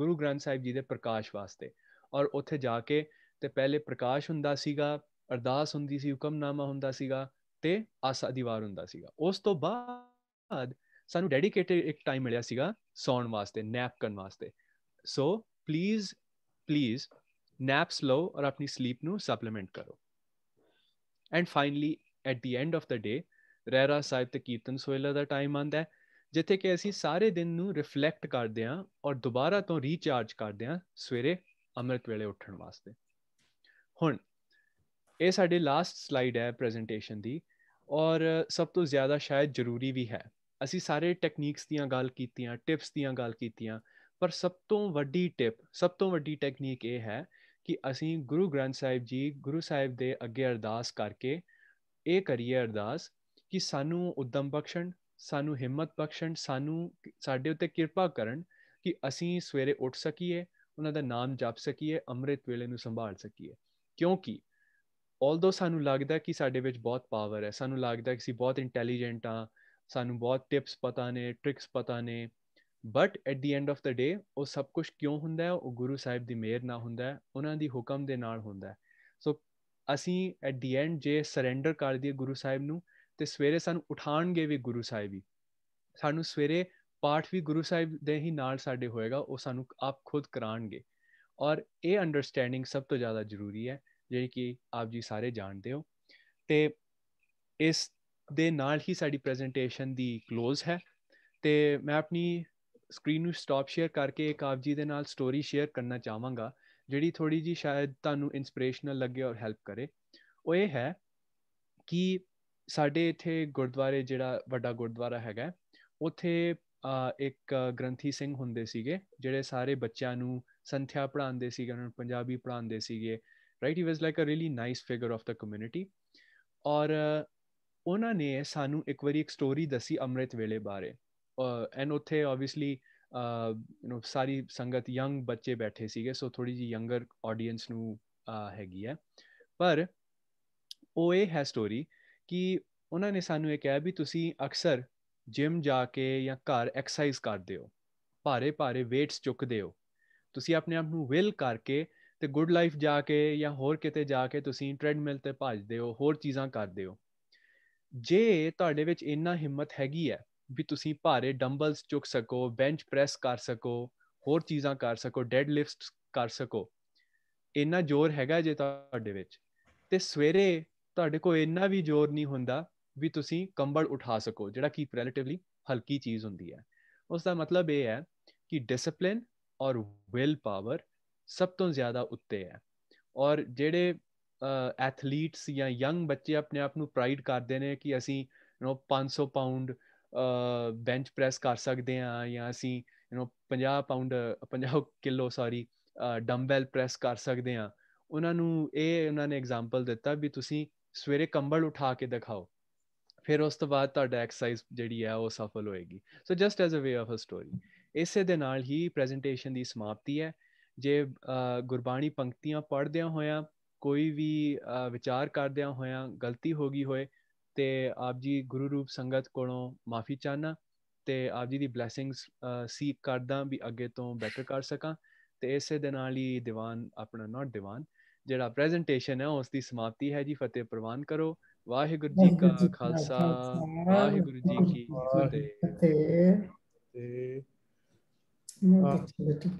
ਗੁਰੂ ਗ੍ਰੰਥ ਸਾਹਿਬ ਜੀ ਦੇ ਪ੍ਰਕਾਸ਼ ਵਾਸਤੇ ਔਰ ਉੱਥੇ ਜਾ ਕੇ ਤੇ ਪਹਿਲੇ ਪ੍ਰਕਾਸ਼ ਹੁੰਦਾ ਸੀਗਾ ਅਰਦਾਸ ਹੁੰਦੀ ਸੀ ਹੁਕਮਨਾਮਾ ਹੁੰਦਾ ਸੀਗਾ ਤੇ ਆਸਾ ਦੀਵਾਰ ਹੁੰਦਾ ਸੀਗਾ ਉਸ ਤੋਂ ਬਾਅਦ ਸਾਨੂੰ ਡੈਡੀਕੇਟਿਡ ਇੱਕ ਟਾਈਮ ਮਿਲਿਆ ਸੀਗਾ ਸੌਣ ਵਾਸਤੇ ਨੈਪ ਕਰਨ ਵਾਸਤੇ ਸੋ ਪਲੀਜ਼ ਪਲੀਜ਼ ਨੈਪਸ ਲਓ ਔਰ ਆਪਣੀ ਸਲੀਪ ਨੂੰ ਸਪਲੀਮੈਂਟ ਕਰੋ and finally at the end of the day Rehras Sahib ਤੇ ਕੀਰਤਨ ਸੋਇਲਾ ਦਾ ਟਾਈਮ ਆਂਦਾ ਹੈ ਜਿੱਥੇ ਕਿ ਅਸੀਂ ਸਾਰੇ ਦਿਨ ਨੂੰ ਰਿਫਲੈਕਟ ਕਰਦੇ ਹਾਂ ਔਰ ਦੁਬਾਰਾ ਤੋਂ ਰੀਚਾਰਜ ਕਰਦੇ ਹਾਂ ਸਵੇਰੇ ਅੰਮ੍ਰਿਤ ਵੇਲੇ ਉੱਠਣ ਵਾਸਤੇ ਹੁਣ ਇਹ ਸਾਡੀ ਲਾਸਟ ਸਲਾਈਡ ਹੈ ਪ੍ਰੈਜੈਂਟੇਸ਼ਨ ਦੀ ਔਰ ਸਭ ਤੋਂ ਜ਼ਿਆਦਾ ਸ਼ਾਇਦ ਜ਼ਰੂਰੀ ਵੀ ਹੈ ਅਸੀਂ ਸਾਰੇ ਟੈਕਨੀਕਸ ਦੀਆਂ ਗੱਲ ਕੀਤੀਆਂ ਟਿਪਸ ਦੀਆਂ ਗੱਲ ਕੀਤੀਆਂ ਪਰ ਸਭ ਤੋਂ ਵੱਡੀ ਟਿਪ ਸਭ ਤੋਂ ਵੱਡੀ ਟੈਕਨੀਕ ਇਹ ਹੈ ਕਿ ਅਸੀਂ ਗੁਰੂ ਗ੍ਰੰਥ ਸਾਹਿਬ ਜੀ ਗੁਰੂ ਸਾਹਿਬ ਦੇ ਅੱਗੇ ਅਰਦਾਸ ਕਰਕੇ ਇਹ ਕਰੀਏ ਅਰਦਾਸ ਕਿ ਸਾਨੂੰ ਉਦਮ ਬਖਸ਼ਣ ਸਾਨੂੰ ਹਿੰਮਤ ਬਖਸ਼ਣ ਸਾਨੂੰ ਸਾਡੇ ਉੱਤੇ ਕਿਰਪਾ ਕਰਨ ਕਿ ਅਸੀਂ ਸਵੇਰੇ ਉੱਠ ਸਕੀਏ ਉਹਨਾਂ ਦਾ ਨਾਮ ਜਪ ਸਕੀਏ ਅੰਮ੍ਰਿਤ ਵੇਲੇ ਨੂੰ ਸੰਭਾਲ ਸਕੀਏ ਕਿਉਂਕਿ ਆਲਦੋ ਸਾਨੂੰ ਲੱਗਦਾ ਕਿ ਸਾਡੇ ਵਿੱਚ ਬਹੁਤ ਪਾਵਰ ਹੈ ਸਾਨੂੰ ਲੱਗਦਾ ਕਿ ਅਸੀਂ ਬਹੁਤ ਇੰਟੈਲੀਜੈਂਟ ਆ ਸਾਨੂੰ ਬਹੁਤ ਟਿਪਸ ਪਤਾ ਨੇ ਟ੍ਰਿਕਸ ਪਤਾ ਨੇ but at the end of the day ਉਹ ਸਭ ਕੁਝ ਕਿਉਂ ਹੁੰਦਾ ਹੈ ਉਹ ਗੁਰੂ ਸਾਹਿਬ ਦੀ ਮਿਹਰ ਨਾਲ ਹੁੰਦਾ ਹੈ ਉਹਨਾਂ ਦੀ ਹੁਕਮ ਦੇ ਨਾਲ ਹੁੰਦਾ ਹੈ ਸੋ ਅਸੀਂ ਐਟ ਦੀ ਐਂਡ ਜੇ ਸਰੈਂਡਰ ਕਰ ਦਈਏ ਗੁਰੂ ਸਾਹਿਬ ਨੂੰ ਤੇ ਸਵੇਰੇ ਸਾਨੂੰ ਉਠਾਣਗੇ ਵੀ ਗੁਰੂ ਸਾਹਿਬ ਹੀ ਸਾਨੂੰ ਸਵੇਰੇ ਪਾਠ ਵੀ ਗੁਰੂ ਸਾਹਿਬ ਦੇ ਹੀ ਨਾਲ ਸਾਡੇ ਹੋਏਗਾ ਉਹ ਸਾਨੂੰ ਆਪ ਖੁਦ ਕਰਾਣਗੇ ਔਰ ਇਹ ਅੰਡਰਸਟੈਂਡਿੰਗ ਸਭ ਤੋਂ ਜ਼ਿਆਦਾ ਜ਼ਰੂਰੀ ਹੈ ਜਿਹੜੀ ਕਿ ਆਪ ਜੀ ਸਾਰੇ ਜਾਣਦੇ ਹੋ ਤੇ ਇਸ ਦੇ ਨਾਲ ਹੀ ਸਾਡੀ ਪ੍ਰੈਜੈਂਟੇਸ਼ਨ ਦੀ ক্লোਜ਼ ਹੈ ਤੇ ਮੈਂ ਆਪਣੀ ਸਕਰੀਨ ਨੂੰ ਸਟਾਪ ਸ਼ੇਅਰ ਕਰਕੇ ਇੱਕ ਆਪ ਜੀ ਦੇ ਨਾਲ ਸਟੋਰੀ ਸ਼ੇਅਰ ਕਰਨਾ ਚਾਹਾਂਗਾ ਜਿਹੜੀ ਥੋੜੀ ਜੀ ਸ਼ਾਇਦ ਤੁਹਾਨੂੰ ਇਨਸਪੀਰੇਸ਼ਨਲ ਲੱਗੇ ਔਰ ਹੈਲਪ ਕਰੇ ਉਹ ਇਹ ਹੈ ਕਿ ਸਾਡੇ ਇੱਥੇ ਗੁਰਦੁਆਰੇ ਜਿਹੜਾ ਵੱਡਾ ਗੁਰਦੁਆਰਾ ਹੈਗਾ ਉੱਥੇ ਇੱਕ ਗ੍ਰੰਥੀ ਸਿੰਘ ਹੁੰਦੇ ਸੀਗੇ ਜਿਹੜੇ ਸਾਰੇ ਬੱਚਿਆਂ ਨੂੰ ਸੰਥਿਆ ਪੜਾਉਂਦੇ ਸੀਗੇ ਉਹਨਾਂ ਨੂੰ ਪੰਜਾਬੀ ਪੜਾਉਂਦੇ ਸੀਗੇ right he was like a really nice figure of the community ਔਰ ਉਹਨਾਂ ਨੇ ਸਾਨੂੰ ਇੱਕ ਵਾਰੀ ਇੱਕ ਸਟੋਰੀ ਦੱਸੀ ਅੰਮ੍ਰਿਤ ਵੇਲੇ ਬਾਰੇ ਐਂਡ ਉੱਥੇ ਆਬਵੀਅਸਲੀ ਯੂ نو ਸਾਰੀ ਸੰਗਤ ਯੰਗ ਬੱਚੇ ਬੈਠੇ ਸੀਗੇ ਸੋ ਥੋੜੀ ਜੀ ਯੰਗਰ ਆਡੀਅנס ਨੂੰ ਹੈਗੀ ਹੈ ਪਰ ਉਹ ਇਹ ਹੈ ਸਟੋਰੀ ਕਿ ਉਹਨਾਂ ਨੇ ਸਾਨੂੰ ਇਹ ਕਿਹਾ ਵੀ ਤੁਸੀਂ ਅਕਸਰ ਜਿਮ ਜਾ ਕੇ ਜਾਂ ਘਰ ਐਕਸਰਸਾਈਜ਼ ਕਰਦੇ ਹੋ ਭਾਰੇ ਭਾਰੇ weights ਚੁੱਕਦੇ ਹੋ ਤੁਸੀਂ ਆਪਣੇ ਆਪ ਨੂੰ ਵਿਲ ਕਰਕੇ ਤੇ ਗੁੱਡ ਲਾਈਫ ਜਾ ਕੇ ਜਾਂ ਹੋਰ ਕਿਤੇ ਜਾ ਕੇ ਤੁਸੀਂ ਟ੍ਰੈਡਮਿਲ ਤੇ ਭੱਜਦੇ ਹੋ ਹੋਰ ਚੀਜ਼ਾਂ ਕਰਦੇ ਹੋ ਜੇ ਤੁਹਾਡੇ ਵਿੱਚ ਇੰਨਾ ਹਿੰਮਤ ਹੈਗੀ ਹੈ ਵੀ ਤੁਸੀਂ ਭਾਰੇ ਡੰਬਲਸ ਚੁੱਕ ਸਕੋ ਬੈਂਚ ਪ੍ਰੈਸ ਕਰ ਸਕੋ ਹੋਰ ਚੀਜ਼ਾਂ ਕਰ ਸਕੋ ਡੈਡ ਲਿਫਟਸ ਕਰ ਸਕੋ ਇੰਨਾ ਜ਼ੋਰ ਹੈਗਾ ਜੇ ਤੁਹਾਡੇ ਵਿੱਚ ਤੇ ਸਵੇਰੇ ਤੁਹਾਡੇ ਕੋਲ ਇੰਨਾ ਵੀ ਜ਼ੋਰ ਨਹੀਂ ਹੁੰਦਾ ਵੀ ਤੁਸੀਂ ਕੰਬਲ ਉਠਾ ਸਕੋ ਜਿਹੜਾ ਕਿ ਰਿਲੇਟਿਵਲੀ ਹਲਕੀ ਚੀਜ਼ ਹੁੰਦੀ ਹੈ ਉਸ ਦਾ ਮਤਲਬ ਇਹ ਹੈ ਕਿ ਡਿਸਪਲਿਨ ਔਰ ਵਿਲ ਪਾਵਰ ਸਭ ਤੋਂ ਜ਼ਿਆਦਾ ਉੱਤੇ ਹੈ ਔਰ ਜਿਹੜੇ ਐਥਲੀਟਸ ਜਾਂ ਯੰਗ ਬੱਚੇ ਆਪਣੇ ਆਪ ਨੂੰ ਪ੍ਰਾਈਡ ਕਰਦੇ ਨੇ ਕਿ ਅਸੀਂ you know 500 pound bench press ਕਰ ਸਕਦੇ ਹਾਂ ਜਾਂ ਅਸੀਂ you know 50 pound 50 kilo sorry dumbbell press ਕਰ ਸਕਦੇ ਹਾਂ ਉਹਨਾਂ ਨੂੰ ਇਹ ਉਹਨਾਂ ਨੇ ਐਗਜ਼ਾਮਪਲ ਦਿੱਤਾ ਵੀ ਤੁਸੀਂ ਸਵੇਰੇ ਕੰਬਲ ਉਠਾ ਕੇ ਦਿਖਾਓ ਫਿਰ ਉਸ ਤੋਂ ਬਾਅਦ ਤੁਹਾਡਾ ਐਕਸਰਸਾਈਜ਼ ਜਿਹੜੀ ਹੈ ਉਹ ਸਫਲ ਹੋਏਗੀ so just as a way of a story ਇਸੇ ਦੇ ਨਾਲ ਹੀ ਪ੍ਰੈਜੈਂਟੇਸ਼ਨ ਦੀ ਸਮਾਪਤੀ ਹੈ ਜੇ ਗੁਰਬਾਣੀ ਪੰਕਤੀਆਂ ਪੜਦਿਆਂ ਹੋਇਆਂ ਕੋਈ ਵੀ ਵਿਚਾਰ ਕਰਦਿਆਂ ਹੋਇਆਂ ਗਲਤੀ ਹੋ ਗਈ ਹੋਏ ਤੇ ਆਪ ਜੀ ਗੁਰੂ ਰੂਪ ਸੰਗਤ ਕੋਲੋਂ ਮਾਫੀ ਚਾਹਨਾ ਤੇ ਆਪ ਜੀ ਦੀ ਬਲੇਸਿੰਗਸ ਸੀਕ ਕਰਦਾ ਵੀ ਅੱਗੇ ਤੋਂ ਬੈਟਰ ਕਰ ਸਕਾਂ ਤੇ ਇਸੇ ਦੇ ਨਾਲ ਹੀ ਦੀਵਾਨ ਆਪਣਾ ਨਾਟ ਦੀਵਾਨ ਜਿਹੜਾ ਪ੍ਰੈਜੈਂਟੇਸ਼ਨ ਹੈ ਉਸ ਦੀ ਸਮਾਪਤੀ ਹੈ ਜੀ ਫਤਿਹ ਪ੍ਰਵਾਨ ਕਰੋ ਵਾਹਿਗੁਰੂ ਜੀ ਕਾ ਖਾਲਸਾ ਵਾਹਿਗੁਰੂ ਜੀ ਕੀ ਫਤਿਹ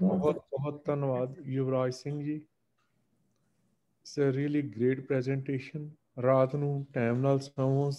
ਬਹੁਤ ਬਹੁਤ ਧੰਨਵਾਦ ਯੁਵਰਾਜ ਸਿੰਘ ਜੀ ਇਟਸ ਰੀਲੀ ਗ੍ਰੇਟ ਪ੍ਰੈਜੈਂਟੇਸ਼ਨ ਰਾਤ ਨੂੰ ਟਾਈਮ ਨਾਲ ਸੌਵੋ